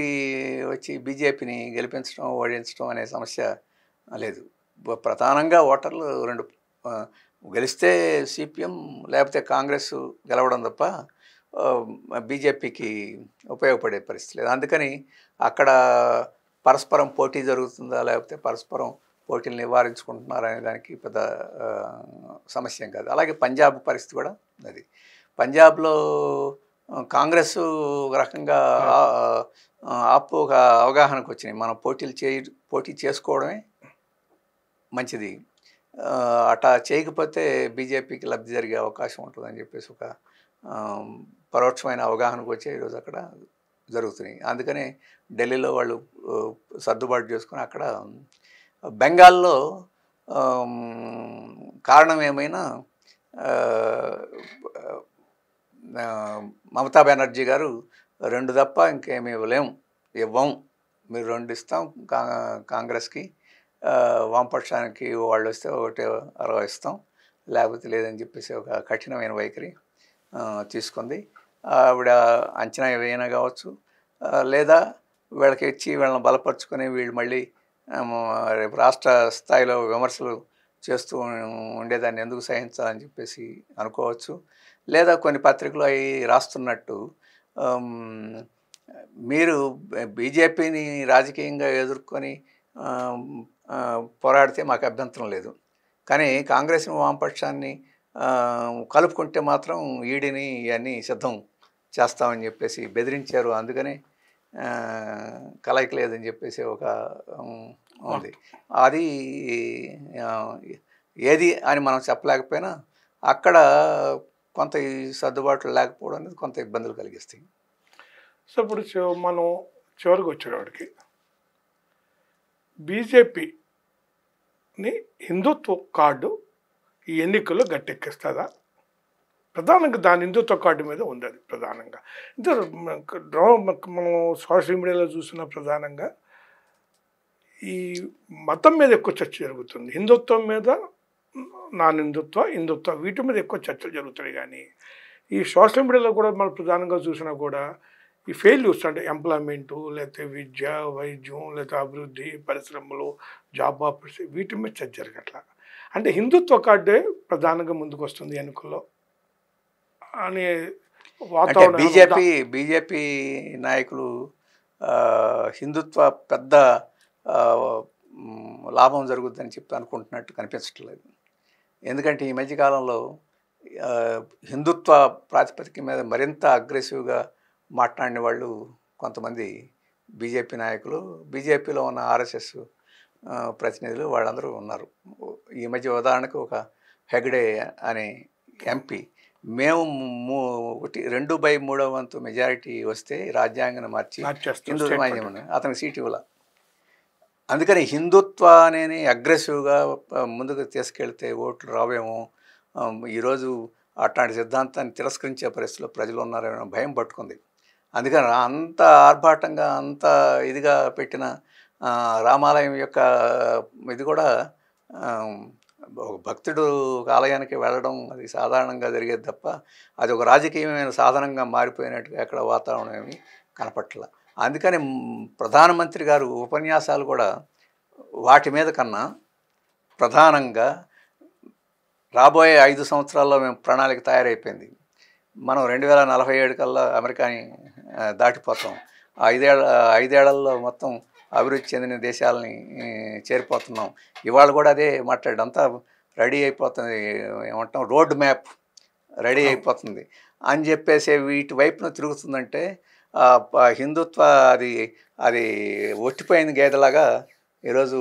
వచ్చి బీజేపీని గెలిపించడం ఓడించడం అనే సమస్య లేదు ప్రధానంగా ఓటర్లు రెండు గెలిస్తే సిపిఎం లేకపోతే కాంగ్రెస్ గెలవడం తప్ప బీజేపీకి ఉపయోగపడే పరిస్థితి లేదు అందుకని అక్కడ పరస్పరం పోటీ జరుగుతుందా లేకపోతే పరస్పరం పోటీలు నివారించుకుంటున్నారా అనే దానికి పెద్ద సమస్య కాదు అలాగే పంజాబ్ పరిస్థితి కూడా అది పంజాబ్లో కాంగ్రెస్ ఒక రకంగా ఆపు ఒక అవగాహనకు వచ్చినాయి మనం పోటీలు చే పోటీ చేసుకోవడమే మంచిది అటా చేయకపోతే బీజేపీకి లబ్ధి జరిగే అవకాశం ఉంటుందని చెప్పేసి ఒక పరోక్షమైన అవగాహనకు వచ్చే ఈరోజు అక్కడ జరుగుతున్నాయి అందుకనే ఢిల్లీలో వాళ్ళు సర్దుబాటు చేసుకుని అక్కడ బెంగాల్లో కారణం ఏమైనా మమతా బెనర్జీ గారు రెండు తప్ప ఇంకేమి ఇవ్వలేము ఇవ్వం మీరు రెండు ఇస్తాం కాంగ్రెస్కి వామపక్షానికి వాళ్ళు వస్తే ఒకటే అరవై ఇస్తాం లేకపోతే లేదని చెప్పేసి ఒక కఠినమైన వైఖరి తీసుకుంది ఆవిడ అంచనా ఏవైనా కావచ్చు లేదా వీళ్ళకి ఇచ్చి వీళ్ళని బలపరుచుకొని వీళ్ళు మళ్ళీ రేపు రాష్ట్ర స్థాయిలో విమర్శలు చేస్తూ ఉండేదాన్ని ఎందుకు సహించాలని చెప్పేసి అనుకోవచ్చు లేదా కొన్ని పత్రికలు అవి రాస్తున్నట్టు మీరు బీజేపీని రాజకీయంగా ఎదుర్కొని పోరాడితే మాకు అభ్యంతరం లేదు కానీ కాంగ్రెస్ని వామపక్షాన్ని కలుపుకుంటే మాత్రం ఈడీని ఇవన్నీ సిద్ధం చేస్తామని చెప్పేసి బెదిరించారు అందుకని కలయికలేదని చెప్పేసి ఒక ఉంది అది ఏది అని మనం చెప్పలేకపోయినా అక్కడ కొంత సర్దుబాట్లు లేకపోవడం అనేది కొంత ఇబ్బందులు కలిగిస్తాయి సో ఇప్పుడు మనం చివరికి వచ్చేవాడికి బీజేపీని హిందుత్వ కార్డు ఈ ఎన్నికల్లో గట్టెక్కిస్తుందా ప్రధానంగా దాని హిందుత్వ కార్డు మీద ఉంది అది ప్రధానంగా ఇంత మనం సోషల్ మీడియాలో చూసిన ప్రధానంగా ఈ మతం మీద ఎక్కువ చర్చ జరుగుతుంది హిందుత్వం మీద నాన్ హిందుత్వ హిందుత్వ వీటి మీద ఎక్కువ చర్చలు జరుగుతాయి కానీ ఈ సోషల్ మీడియాలో కూడా మనం ప్రధానంగా చూసినా కూడా ఈ ఫెయిల్ అంటే ఎంప్లాయ్మెంట్ లేకపోతే విద్య వైద్యం లేకపోతే అభివృద్ధి పరిశ్రమలు జాబ్ ఆపర్చునిటీ వీటి మీద చర్చ జరగట్లా అంటే హిందుత్వ కార్డే ప్రధానంగా ముందుకు వస్తుంది ఎన్నికల్లో అనే వాతావరణం బీజేపీ బీజేపీ నాయకులు హిందుత్వ పెద్ద లాభం జరుగుతుందని చెప్పి అనుకుంటున్నట్టు కనిపించట్లేదు ఎందుకంటే ఈ మధ్యకాలంలో హిందుత్వ ప్రాతిపదిక మీద మరింత అగ్రెసివ్గా మాట్లాడిన వాళ్ళు కొంతమంది బీజేపీ నాయకులు బీజేపీలో ఉన్న ఆర్ఎస్ఎస్ ప్రతినిధులు వాళ్ళందరూ ఉన్నారు ఈ మధ్య ఉదాహరణకు ఒక హెగ్డే అనే ఎంపీ మేము మూ రెండు బై మూడో వంతు మెజారిటీ వస్తే రాజ్యాంగం మార్చి హిందూ అతనికి సీట్ ఇవ్వాల అందుకని అనేది అగ్రెసివ్గా ముందుకు తీసుకెళ్తే ఓట్లు రావేమో ఈరోజు అట్లాంటి సిద్ధాంతాన్ని తిరస్కరించే పరిస్థితిలో ప్రజలు ఉన్నారేమో భయం పట్టుకుంది అందుకని అంత ఆర్భాటంగా అంత ఇదిగా పెట్టిన రామాలయం యొక్క ఇది కూడా భక్తుడు ఆలయానికి వెళ్ళడం అది సాధారణంగా జరిగేది తప్ప అది ఒక రాజకీయమైన సాధనంగా మారిపోయినట్టుగా అక్కడ వాతావరణం ఏమి కనపట్ల అందుకని ప్రధానమంత్రి గారు ఉపన్యాసాలు కూడా వాటి మీద కన్నా ప్రధానంగా రాబోయే ఐదు సంవత్సరాల్లో మేము ప్రణాళిక తయారైపోయింది మనం రెండు వేల నలభై ఏడు కల్లా అమెరికాని దాటిపోతాం ఐదేళ్ళ ఐదేళ్లలో మొత్తం అభివృద్ధి చెందిన దేశాలని చేరిపోతున్నాం ఇవాళ కూడా అదే మాట్లాడంతా రెడీ అయిపోతుంది ఏమంటాం రోడ్ మ్యాప్ రెడీ అయిపోతుంది అని చెప్పేసి వీటి వైపున తిరుగుతుందంటే హిందుత్వ అది అది ఒట్టిపోయిన గేదెలాగా ఈరోజు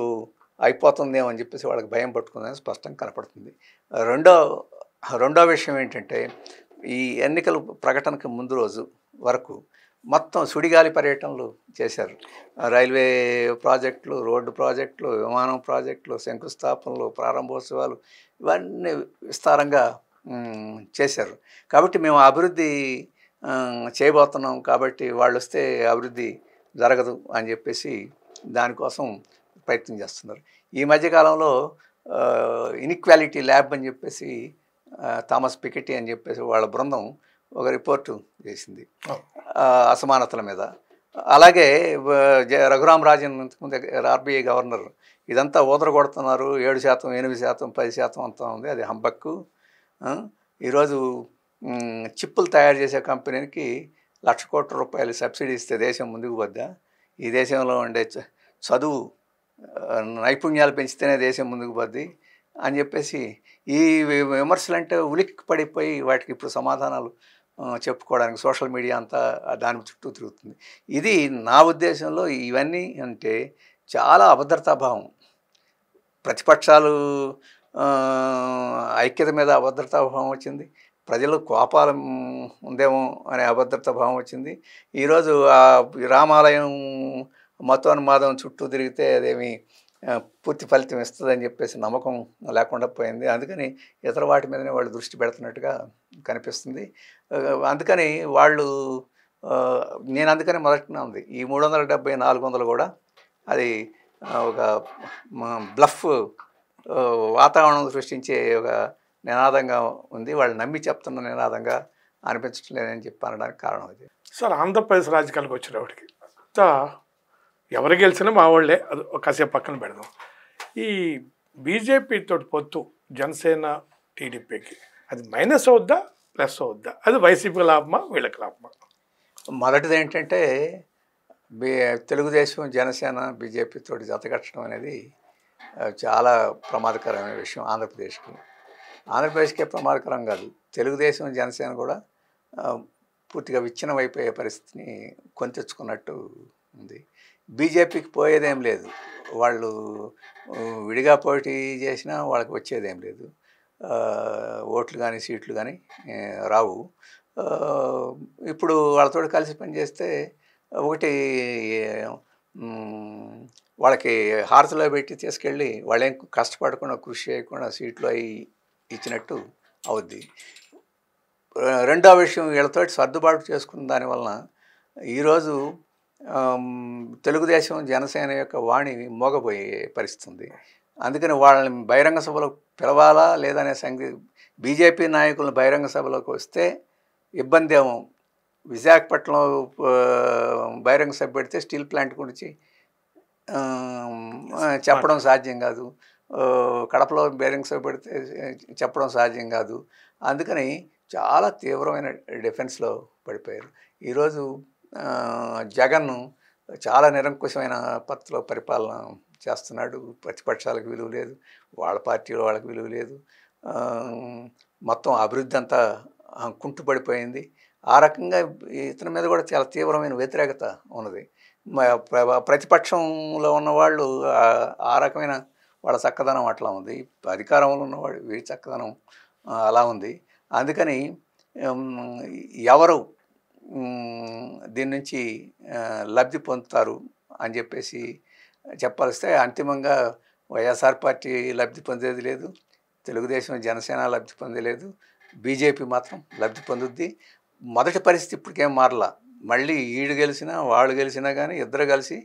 అయిపోతుందేమో అని చెప్పేసి వాళ్ళకి భయం పట్టుకుందని స్పష్టంగా కనపడుతుంది రెండో రెండో విషయం ఏంటంటే ఈ ఎన్నికల ప్రకటనకు ముందు రోజు వరకు మొత్తం సుడిగాలి పర్యటనలు చేశారు రైల్వే ప్రాజెక్టులు రోడ్డు ప్రాజెక్టులు విమానం ప్రాజెక్టులు శంకుస్థాపనలు ప్రారంభోత్సవాలు ఇవన్నీ విస్తారంగా చేశారు కాబట్టి మేము అభివృద్ధి చేయబోతున్నాం కాబట్టి వాళ్ళు వస్తే అభివృద్ధి జరగదు అని చెప్పేసి దానికోసం ప్రయత్నం చేస్తున్నారు ఈ మధ్యకాలంలో ఇన్ఈక్వాలిటీ ల్యాబ్ అని చెప్పేసి థామస్ పికెటి అని చెప్పేసి వాళ్ళ బృందం ఒక రిపోర్టు చేసింది అసమానతల మీద అలాగే రఘురాం రాజన్ ఇంతకుముందు ఆర్బీఐ గవర్నర్ ఇదంతా కొడుతున్నారు ఏడు శాతం ఎనిమిది శాతం పది శాతం అంతా ఉంది అది హంబక్కు ఈరోజు చిప్పులు తయారు చేసే కంపెనీకి లక్ష కోట్ల రూపాయలు సబ్సిడీ ఇస్తే దేశం ముందుకు వద్దా ఈ దేశంలో ఉండే చదువు నైపుణ్యాలు పెంచితేనే దేశం ముందుకు పోద్ది అని చెప్పేసి ఈ విమర్శలు అంటే ఉలిక్కి పడిపోయి వాటికి ఇప్పుడు సమాధానాలు చెప్పుకోవడానికి సోషల్ మీడియా అంతా దాని చుట్టూ తిరుగుతుంది ఇది నా ఉద్దేశంలో ఇవన్నీ అంటే చాలా అభద్రతాభావం ప్రతిపక్షాలు ఐక్యత మీద అభద్రతాభావం వచ్చింది ప్రజలు కోపాల ఉందేమో అనే అభద్రతాభావం భావం వచ్చింది ఈరోజు ఆ రామాలయం మతోన్మాదం చుట్టూ తిరిగితే అదేమి పూర్తి ఫలితం ఇస్తుందని చెప్పేసి నమ్మకం లేకుండా పోయింది అందుకని ఇతర వాటి మీదనే వాళ్ళు దృష్టి పెడుతున్నట్టుగా కనిపిస్తుంది అందుకని వాళ్ళు నేను అందుకని మొదటినే ఉంది ఈ మూడు వందల డెబ్బై నాలుగు వందలు కూడా అది ఒక బ్లఫ్ వాతావరణం సృష్టించే ఒక నినాదంగా ఉంది వాళ్ళు నమ్మి చెప్తున్న నినాదంగా అనిపించట్లేదని చెప్పి అనడానికి కారణం అది సార్ ఆంధ్రప్రదేశ్ రాజకీయాలకు వచ్చినప్పటికి ఎవరు గెలిచినా మా వాళ్ళే అది కాసేపు పక్కన పెడదాం ఈ బీజేపీ తోటి పొత్తు జనసేన టీడీపీకి అది మైనస్ అవుద్దా ప్లస్ అవుద్దా అది వైసీపీ లాభమా వీళ్ళకి లాభమా మొదటిది ఏంటంటే బీ తెలుగుదేశం జనసేన బీజేపీతో జతగట్టడం అనేది చాలా ప్రమాదకరమైన విషయం ఆంధ్రప్రదేశ్కి ఆంధ్రప్రదేశ్కే ప్రమాదకరం కాదు తెలుగుదేశం జనసేన కూడా పూర్తిగా విచ్ఛిన్నమైపోయే పరిస్థితిని కొని తెచ్చుకున్నట్టు ఉంది బీజేపీకి పోయేదేం లేదు వాళ్ళు విడిగా పోటీ చేసినా వాళ్ళకి వచ్చేదేం లేదు ఓట్లు కానీ సీట్లు కానీ రావు ఇప్పుడు వాళ్ళతో కలిసి పనిచేస్తే ఒకటి వాళ్ళకి హారతిలో పెట్టి తీసుకెళ్ళి వాళ్ళేం కష్టపడకుండా కృషి చేయకుండా సీట్లు అవి ఇచ్చినట్టు అవుద్ది రెండో విషయం వీళ్ళతో సర్దుబాటు చేసుకున్న దానివలన ఈరోజు తెలుగుదేశం జనసేన యొక్క వాణి మోగపోయే పరిస్థితుంది అందుకని వాళ్ళని బహిరంగ సభలో పిలవాలా లేదనే సంగతి బీజేపీ నాయకులను బహిరంగ సభలోకి వస్తే ఇబ్బంది ఏమో విశాఖపట్నం బహిరంగ సభ పెడితే స్టీల్ ప్లాంట్ గురించి చెప్పడం సాధ్యం కాదు కడపలో బహిరంగ సభ పెడితే చెప్పడం సాధ్యం కాదు అందుకని చాలా తీవ్రమైన డిఫెన్స్లో పడిపోయారు ఈరోజు జగన్ చాలా నిరంకుశమైన పత్రలో పరిపాలన చేస్తున్నాడు ప్రతిపక్షాలకు విలువ లేదు వాళ్ళ పార్టీలో వాళ్ళకి విలువ లేదు మొత్తం అభివృద్ధి అంతా కుంటుపడిపోయింది ఆ రకంగా ఇతని మీద కూడా చాలా తీవ్రమైన వ్యతిరేకత ఉన్నది ప్రతిపక్షంలో ఉన్నవాళ్ళు ఆ రకమైన వాళ్ళ చక్కదనం అట్లా ఉంది అధికారంలో ఉన్నవాడు వీరి చక్కదనం అలా ఉంది అందుకని ఎవరు దీని నుంచి లబ్ధి పొందుతారు అని చెప్పేసి చెప్పాల్స్తే అంతిమంగా వైఎస్ఆర్ పార్టీ లబ్ధి పొందేది లేదు తెలుగుదేశం జనసేన లబ్ధి పొందలేదు బీజేపీ మాత్రం లబ్ధి పొందుద్ది మొదటి పరిస్థితి ఇప్పటికేం మారల మళ్ళీ ఈడు గెలిచినా వాళ్ళు గెలిచినా కానీ ఇద్దరు కలిసి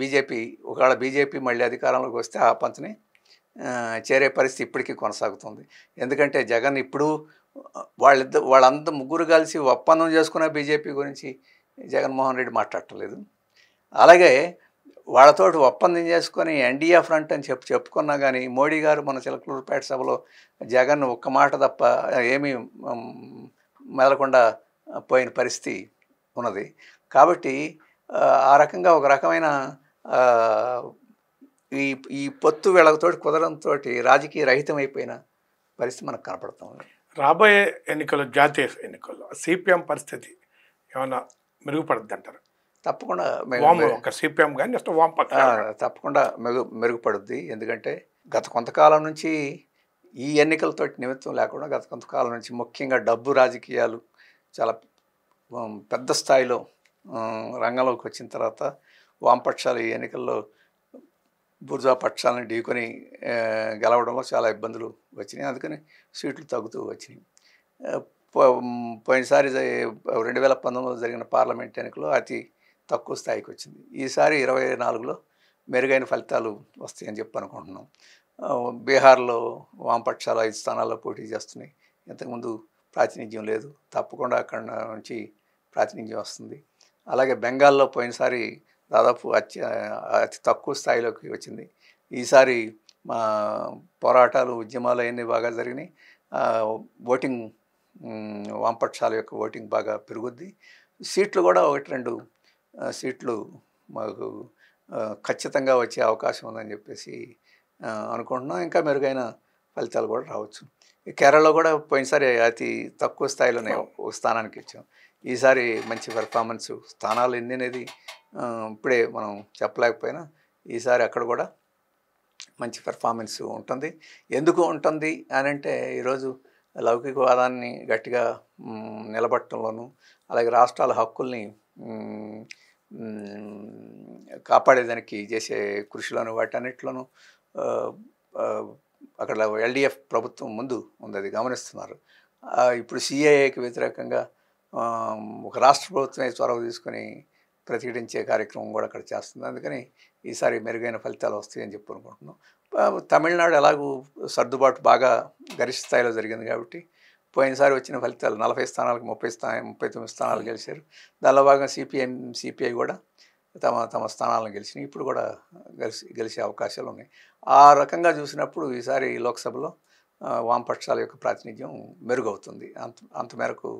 బీజేపీ ఒకవేళ బీజేపీ మళ్ళీ అధికారంలోకి వస్తే ఆ పంతని చేరే పరిస్థితి ఇప్పటికీ కొనసాగుతుంది ఎందుకంటే జగన్ ఇప్పుడు వాళ్ళిద్దరు వాళ్ళంతా ముగ్గురు కలిసి ఒప్పందం చేసుకున్న బీజేపీ గురించి జగన్మోహన్ రెడ్డి మాట్లాడటం అలాగే వాళ్ళతో ఒప్పందం చేసుకొని ఎన్డీఏ ఫ్రంట్ అని చెప్పి చెప్పుకున్నా కానీ మోడీ గారు మన చిలకలూరుపేట సభలో జగన్ ఒక్క మాట తప్ప ఏమీ మెదలకుండా పోయిన పరిస్థితి ఉన్నది కాబట్టి ఆ రకంగా ఒక రకమైన ఈ ఈ పొత్తు వెళ్ళకతోటి కుదరంతో రాజకీయ రహితం అయిపోయిన పరిస్థితి మనకు కనపడుతుంది రాబోయే ఎన్నికల్లో జాతీయ ఎన్నికల్లో సిపిఎం పరిస్థితి ఏమైనా మెరుగుపడుద్ది అంటారు తప్పకుండా ఒక సిపిఎం కానీ నెక్స్ట్ వామపక్ష తప్పకుండా మెరుగు మెరుగుపడుద్ది ఎందుకంటే గత కొంతకాలం నుంచి ఈ ఎన్నికలతో నిమిత్తం లేకుండా గత కొంతకాలం నుంచి ముఖ్యంగా డబ్బు రాజకీయాలు చాలా పెద్ద స్థాయిలో రంగంలోకి వచ్చిన తర్వాత వామపక్షాలు ఈ ఎన్నికల్లో బుర్జా పక్షాలను ఢీకొని గెలవడంలో చాలా ఇబ్బందులు వచ్చినాయి అందుకని సీట్లు తగ్గుతూ వచ్చినాయి పోయినసారి రెండు వేల పంతొమ్మిదిలో జరిగిన పార్లమెంట్ ఎన్నికలో అతి తక్కువ స్థాయికి వచ్చింది ఈసారి ఇరవై నాలుగులో మెరుగైన ఫలితాలు వస్తాయని చెప్పి అనుకుంటున్నాం బీహార్లో వామపక్షాలు ఐదు స్థానాల్లో పోటీ చేస్తున్నాయి ఇంతకుముందు ప్రాతినిధ్యం లేదు తప్పకుండా అక్కడ నుంచి ప్రాతినిధ్యం వస్తుంది అలాగే బెంగాల్లో పోయినసారి దాదాపు అతి అతి తక్కువ స్థాయిలోకి వచ్చింది ఈసారి మా పోరాటాలు ఉద్యమాలు అవన్నీ బాగా జరిగినాయి ఓటింగ్ వామపక్షాల యొక్క ఓటింగ్ బాగా పెరుగుద్ది సీట్లు కూడా ఒకటి రెండు సీట్లు మాకు ఖచ్చితంగా వచ్చే అవకాశం ఉందని చెప్పేసి అనుకుంటున్నాం ఇంకా మెరుగైన ఫలితాలు కూడా రావచ్చు కేరళలో కూడా పోయినసారి అతి తక్కువ స్థాయిలోనే ఒక స్థానానికి ఇచ్చాం ఈసారి మంచి పెర్ఫార్మెన్స్ స్థానాలు ఎన్ని అనేది ఇప్పుడే మనం చెప్పలేకపోయినా ఈసారి అక్కడ కూడా మంచి పెర్ఫార్మెన్స్ ఉంటుంది ఎందుకు ఉంటుంది అని అంటే ఈరోజు లౌకికవాదాన్ని గట్టిగా నిలబట్టంలోనూ అలాగే రాష్ట్రాల హక్కుల్ని కాపాడేదానికి చేసే కృషిలోను వాటన్నిటిలోనూ అక్కడ ఎల్డిఎఫ్ ప్రభుత్వం ముందు ఉంది అది గమనిస్తున్నారు ఇప్పుడు సిఏఏకి వ్యతిరేకంగా ఒక రాష్ట్ర ప్రభుత్వమే చొరవ తీసుకొని ప్రతిఘటించే కార్యక్రమం కూడా అక్కడ చేస్తుంది అందుకని ఈసారి మెరుగైన ఫలితాలు వస్తాయని చెప్పు అనుకుంటున్నాం తమిళనాడు ఎలాగూ సర్దుబాటు బాగా గరిష్ట స్థాయిలో జరిగింది కాబట్టి పోయినసారి వచ్చిన ఫలితాలు నలభై స్థానాలకు ముప్పై స్థా ముప్పై తొమ్మిది స్థానాలు గెలిచారు దానిలో భాగంగా సిపిఎం సిపిఐ కూడా తమ తమ స్థానాలను గెలిచినాయి ఇప్పుడు కూడా గెలిచి గెలిచే అవకాశాలు ఉన్నాయి ఆ రకంగా చూసినప్పుడు ఈసారి లోక్సభలో వామపక్షాల యొక్క ప్రాతినిధ్యం మెరుగవుతుంది అంత అంత మేరకు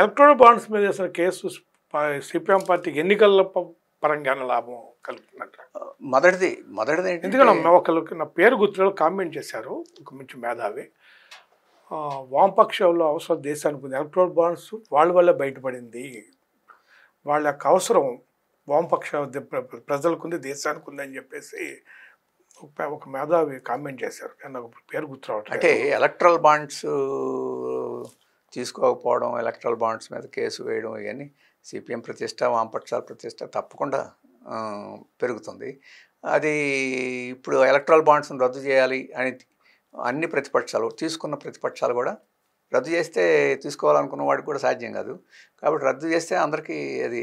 ఎలక్ట్రానిక్ బాండ్స్ మీద వేసిన కేసు సిపిఎం పార్టీకి ఎన్నికల పరంగా లాభం కలుగుతున్నట్ట మొదటిది మొదటిది ఎందుకంటే ఒకళ్ళు నా పేరు గుర్తులో కామెంట్ చేశారు ఒక మంచి మేధావి వామపక్షంలో అవసరం దేశానికి ఎలక్ట్రానిక్ బాండ్స్ వాళ్ళ వల్ల బయటపడింది వాళ్ళ యొక్క అవసరం వామపక్ష ప్రజలకు ఉంది దేశానికి ఉంది అని చెప్పేసి ఒక మేధావి కామెంట్ చేశారు నాకు పేరు గుర్తురావట్లేదు అంటే ఎలక్ట్రల్ బాండ్స్ తీసుకోకపోవడం ఎలక్ట్రల్ బాండ్స్ మీద కేసు వేయడం ఇవన్నీ సిపిఎం ప్రతిష్ట వామపక్షాల ప్రతిష్ట తప్పకుండా పెరుగుతుంది అది ఇప్పుడు ఎలక్ట్రల్ బాండ్స్ని రద్దు చేయాలి అని అన్ని ప్రతిపక్షాలు తీసుకున్న ప్రతిపక్షాలు కూడా రద్దు చేస్తే తీసుకోవాలనుకున్న వాడికి కూడా సాధ్యం కాదు కాబట్టి రద్దు చేస్తే అందరికీ అది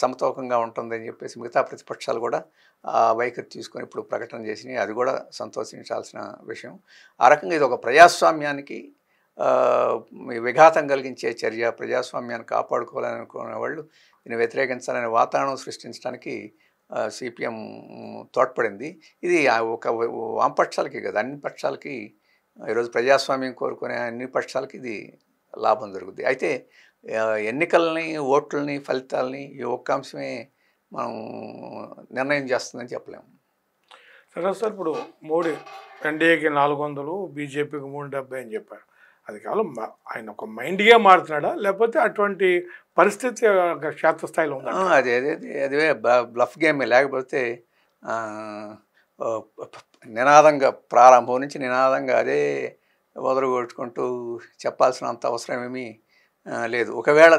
సమతూకంగా ఉంటుందని చెప్పేసి మిగతా ప్రతిపక్షాలు కూడా ఆ వైఖరి తీసుకొని ఇప్పుడు ప్రకటన చేసినాయి అది కూడా సంతోషించాల్సిన విషయం ఆ రకంగా ఇది ఒక ప్రజాస్వామ్యానికి విఘాతం కలిగించే చర్య ప్రజాస్వామ్యాన్ని కాపాడుకోవాలని అనుకునే వాళ్ళు దీన్ని వ్యతిరేకించాలనే వాతావరణం సృష్టించడానికి సిపిఎం తోడ్పడింది ఇది ఒక వామపక్షాలకి కదా అన్ని పక్షాలకి ఈరోజు ప్రజాస్వామ్యం కోరుకునే అన్ని పక్షాలకి ఇది లాభం జరుగుద్ది అయితే ఎన్నికల్ని ఓట్లని ఫలితాలని ఈ ఒక్క అంశమే మనం నిర్ణయం చేస్తుందని చెప్పలేము సరే సార్ ఇప్పుడు మోడీ ఎన్డీఏకి నాలుగు వందలు బీజేపీకి మూడు డెబ్బై అని చెప్పారు అది కేవలం ఆయన ఒక మైండ్గా మారుతున్నాడా లేకపోతే అటువంటి పరిస్థితి క్షేత్రస్థాయిలో ఉందా అది అదే అదే బ్లఫ్ గేమ్ లేకపోతే నినాదంగా ప్రారంభం నుంచి నినాదంగా అదే వదలగొట్టుకుంటూ చెప్పాల్సిన అవసరం ఏమీ లేదు ఒకవేళ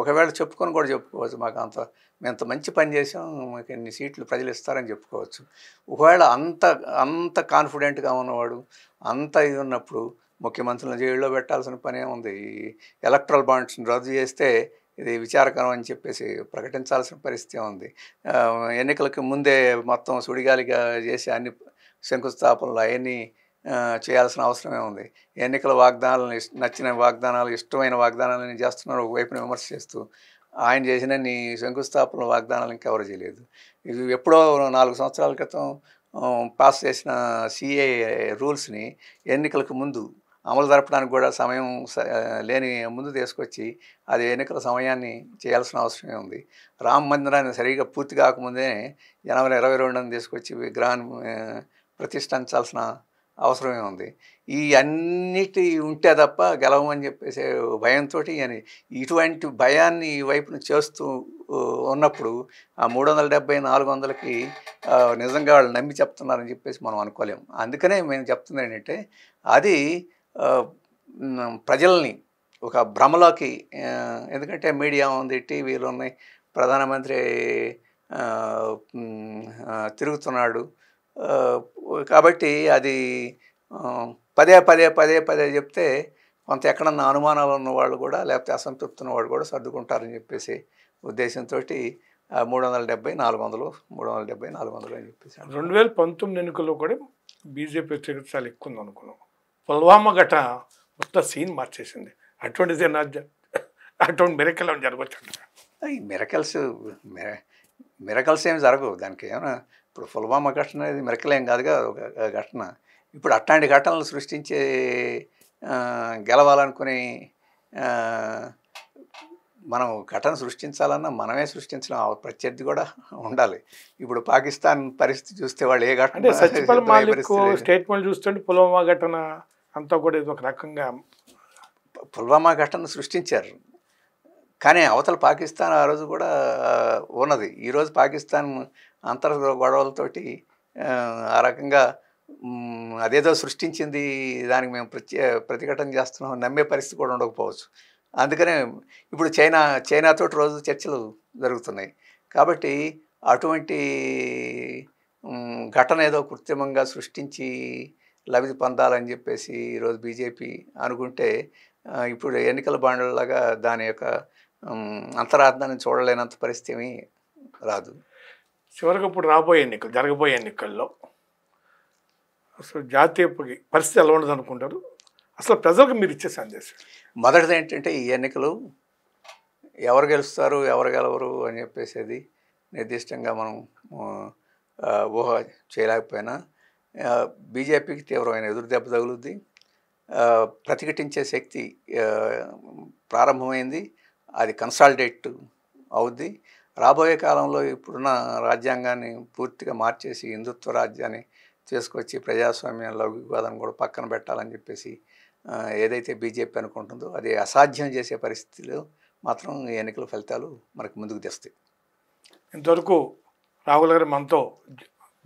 ఒకవేళ చెప్పుకొని కూడా చెప్పుకోవచ్చు మాకు అంత మేము అంత మంచి పని చేసాం మాకు ఎన్ని సీట్లు ప్రజలు ఇస్తారని చెప్పుకోవచ్చు ఒకవేళ అంత అంత కాన్ఫిడెంట్గా ఉన్నవాడు అంత ఇది ఉన్నప్పుడు ముఖ్యమంత్రులను జైల్లో పెట్టాల్సిన పనే ఉంది ఎలక్ట్రల్ బాండ్స్ని రద్దు చేస్తే ఇది విచారకరం అని చెప్పేసి ప్రకటించాల్సిన పరిస్థితి ఉంది ఎన్నికలకు ముందే మొత్తం సుడిగాలిగా చేసి అన్ని శంకుస్థాపనలు అవన్నీ చేయాల్సిన అవసరమే ఉంది ఎన్నికల వాగ్దానాలను నచ్చిన వాగ్దానాలు ఇష్టమైన వాగ్దానాలని చేస్తున్నారు ఒకవైపున విమర్శ చేస్తూ ఆయన చేసిన నీ శంకుస్థాపన వాగ్దానాలు ఎవరు చేయలేదు ఇది ఎప్పుడో నాలుగు సంవత్సరాల క్రితం పాస్ చేసిన సిఏ రూల్స్ని ఎన్నికలకు ముందు అమలు జరపడానికి కూడా సమయం లేని ముందు తీసుకొచ్చి అది ఎన్నికల సమయాన్ని చేయాల్సిన అవసరమే ఉంది రామ మందిరాన్ని సరిగా పూర్తి కాకముందే జనవరి ఇరవై రెండున తీసుకొచ్చి విగ్రహాన్ని ప్రతిష్ఠించాల్సిన అవసరమే ఉంది ఈ అన్నిటి ఉంటే తప్ప గెలవమని చెప్పేసి భయంతో ఇటువంటి భయాన్ని ఈ వైపున చేస్తూ ఉన్నప్పుడు ఆ మూడు వందల డెబ్బై నాలుగు వందలకి నిజంగా వాళ్ళు నమ్మి చెప్తున్నారని చెప్పేసి మనం అనుకోలేము అందుకనే మేము చెప్తుంది ఏంటంటే అది ప్రజల్ని ఒక భ్రమలోకి ఎందుకంటే మీడియా ఉంది టీవీలు ఉన్నాయి ప్రధానమంత్రి తిరుగుతున్నాడు కాబట్టి అది పదే పదే పదే పదే చెప్తే కొంత ఎక్కడన్నా అనుమానాలు ఉన్నవాళ్ళు కూడా లేకపోతే అసంతృప్తి ఉన్నవాళ్ళు కూడా సర్దుకుంటారని చెప్పేసి ఉద్దేశంతో మూడు వందల డెబ్బై నాలుగు వందలు మూడు వందల డెబ్బై నాలుగు వందలు అని చెప్పేసి రెండు వేల పంతొమ్మిది ఎన్నికల్లో కూడా బీజేపీ వచ్చే చాలా ఎక్కువ ఉంది అనుకున్నాం పుల్వామా ఘటన మొత్తం సీన్ మార్చేసింది అటువంటిది అటువంటి మిరకల్ ఏమైనా జరగవచ్చు మిరకల్స్ మిరకల్స్ ఏమి జరగవు దానికి ఏమైనా ఇప్పుడు పుల్వామా ఘటన అనేది మిరకల్ ఏం కాదుగా ఒక ఘటన ఇప్పుడు అట్లాంటి ఘటనలు సృష్టించే గెలవాలనుకుని మనం ఘటన సృష్టించాలన్నా మనమే సృష్టించడం ప్రత్యర్థి కూడా ఉండాలి ఇప్పుడు పాకిస్తాన్ పరిస్థితి చూస్తే వాళ్ళు ఏ ఘటన స్టేట్మెంట్ చూస్తుంటే పుల్వామా ఘటన అంతా కూడా ఇది ఒక రకంగా పుల్వామా ఘటన సృష్టించారు కానీ అవతల పాకిస్తాన్ ఆ రోజు కూడా ఉన్నది ఈరోజు పాకిస్తాన్ అంతర్ గొడవలతోటి ఆ రకంగా అదేదో సృష్టించింది దానికి మేము ప్రత్యే ప్రతిఘటన చేస్తున్నాం నమ్మే పరిస్థితి కూడా ఉండకపోవచ్చు అందుకనే ఇప్పుడు చైనా చైనాతో రోజు చర్చలు జరుగుతున్నాయి కాబట్టి అటువంటి ఘటన ఏదో కృత్రిమంగా సృష్టించి లబ్ధి పొందాలని చెప్పేసి ఈరోజు బీజేపీ అనుకుంటే ఇప్పుడు ఎన్నికల బాండ్లలాగా దాని యొక్క అంతరాధాన్ని చూడలేనంత పరిస్థితి ఏమీ రాదు చివరికి ఇప్పుడు రాబోయే ఎన్నికలు జరగబోయే ఎన్నికల్లో అసలు జాతీయ పరిస్థితి ఎలా ఉండదు అనుకుంటారు అసలు ప్రజలకు మీరు ఇచ్చే సందేశం మొదటిది ఏంటంటే ఈ ఎన్నికలు ఎవరు గెలుస్తారు ఎవరు గెలవరు అని చెప్పేసేది నిర్దిష్టంగా మనం ఊహ చేయలేకపోయినా బీజేపీకి తీవ్రమైన ఎదురు దెబ్బ తగులుద్ది ప్రతిఘటించే శక్తి ప్రారంభమైంది అది కన్సాలిడేట్ అవుద్ది రాబోయే కాలంలో ఇప్పుడున్న రాజ్యాంగాన్ని పూర్తిగా మార్చేసి హిందుత్వ రాజ్యాన్ని తీసుకొచ్చి ప్రజాస్వామ్యంలో వివాదం కూడా పక్కన పెట్టాలని చెప్పేసి ఏదైతే బీజేపీ అనుకుంటుందో అది అసాధ్యం చేసే పరిస్థితిలో మాత్రం ఎన్నికల ఫలితాలు మనకు ముందుకు తెస్తాయి ఇంతవరకు రాహుల్ గారు మనతో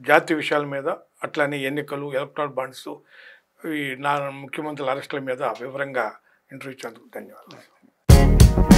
జాతి విషయాల మీద అట్లానే ఎన్నికలు ఎలక్ట్రానిక్ బాండ్స్ ఈ నా ముఖ్యమంత్రుల అరెస్టుల మీద వివరంగా ఇంటర్వ్యూ ఇచ్చేందుకు ధన్యవాదాలు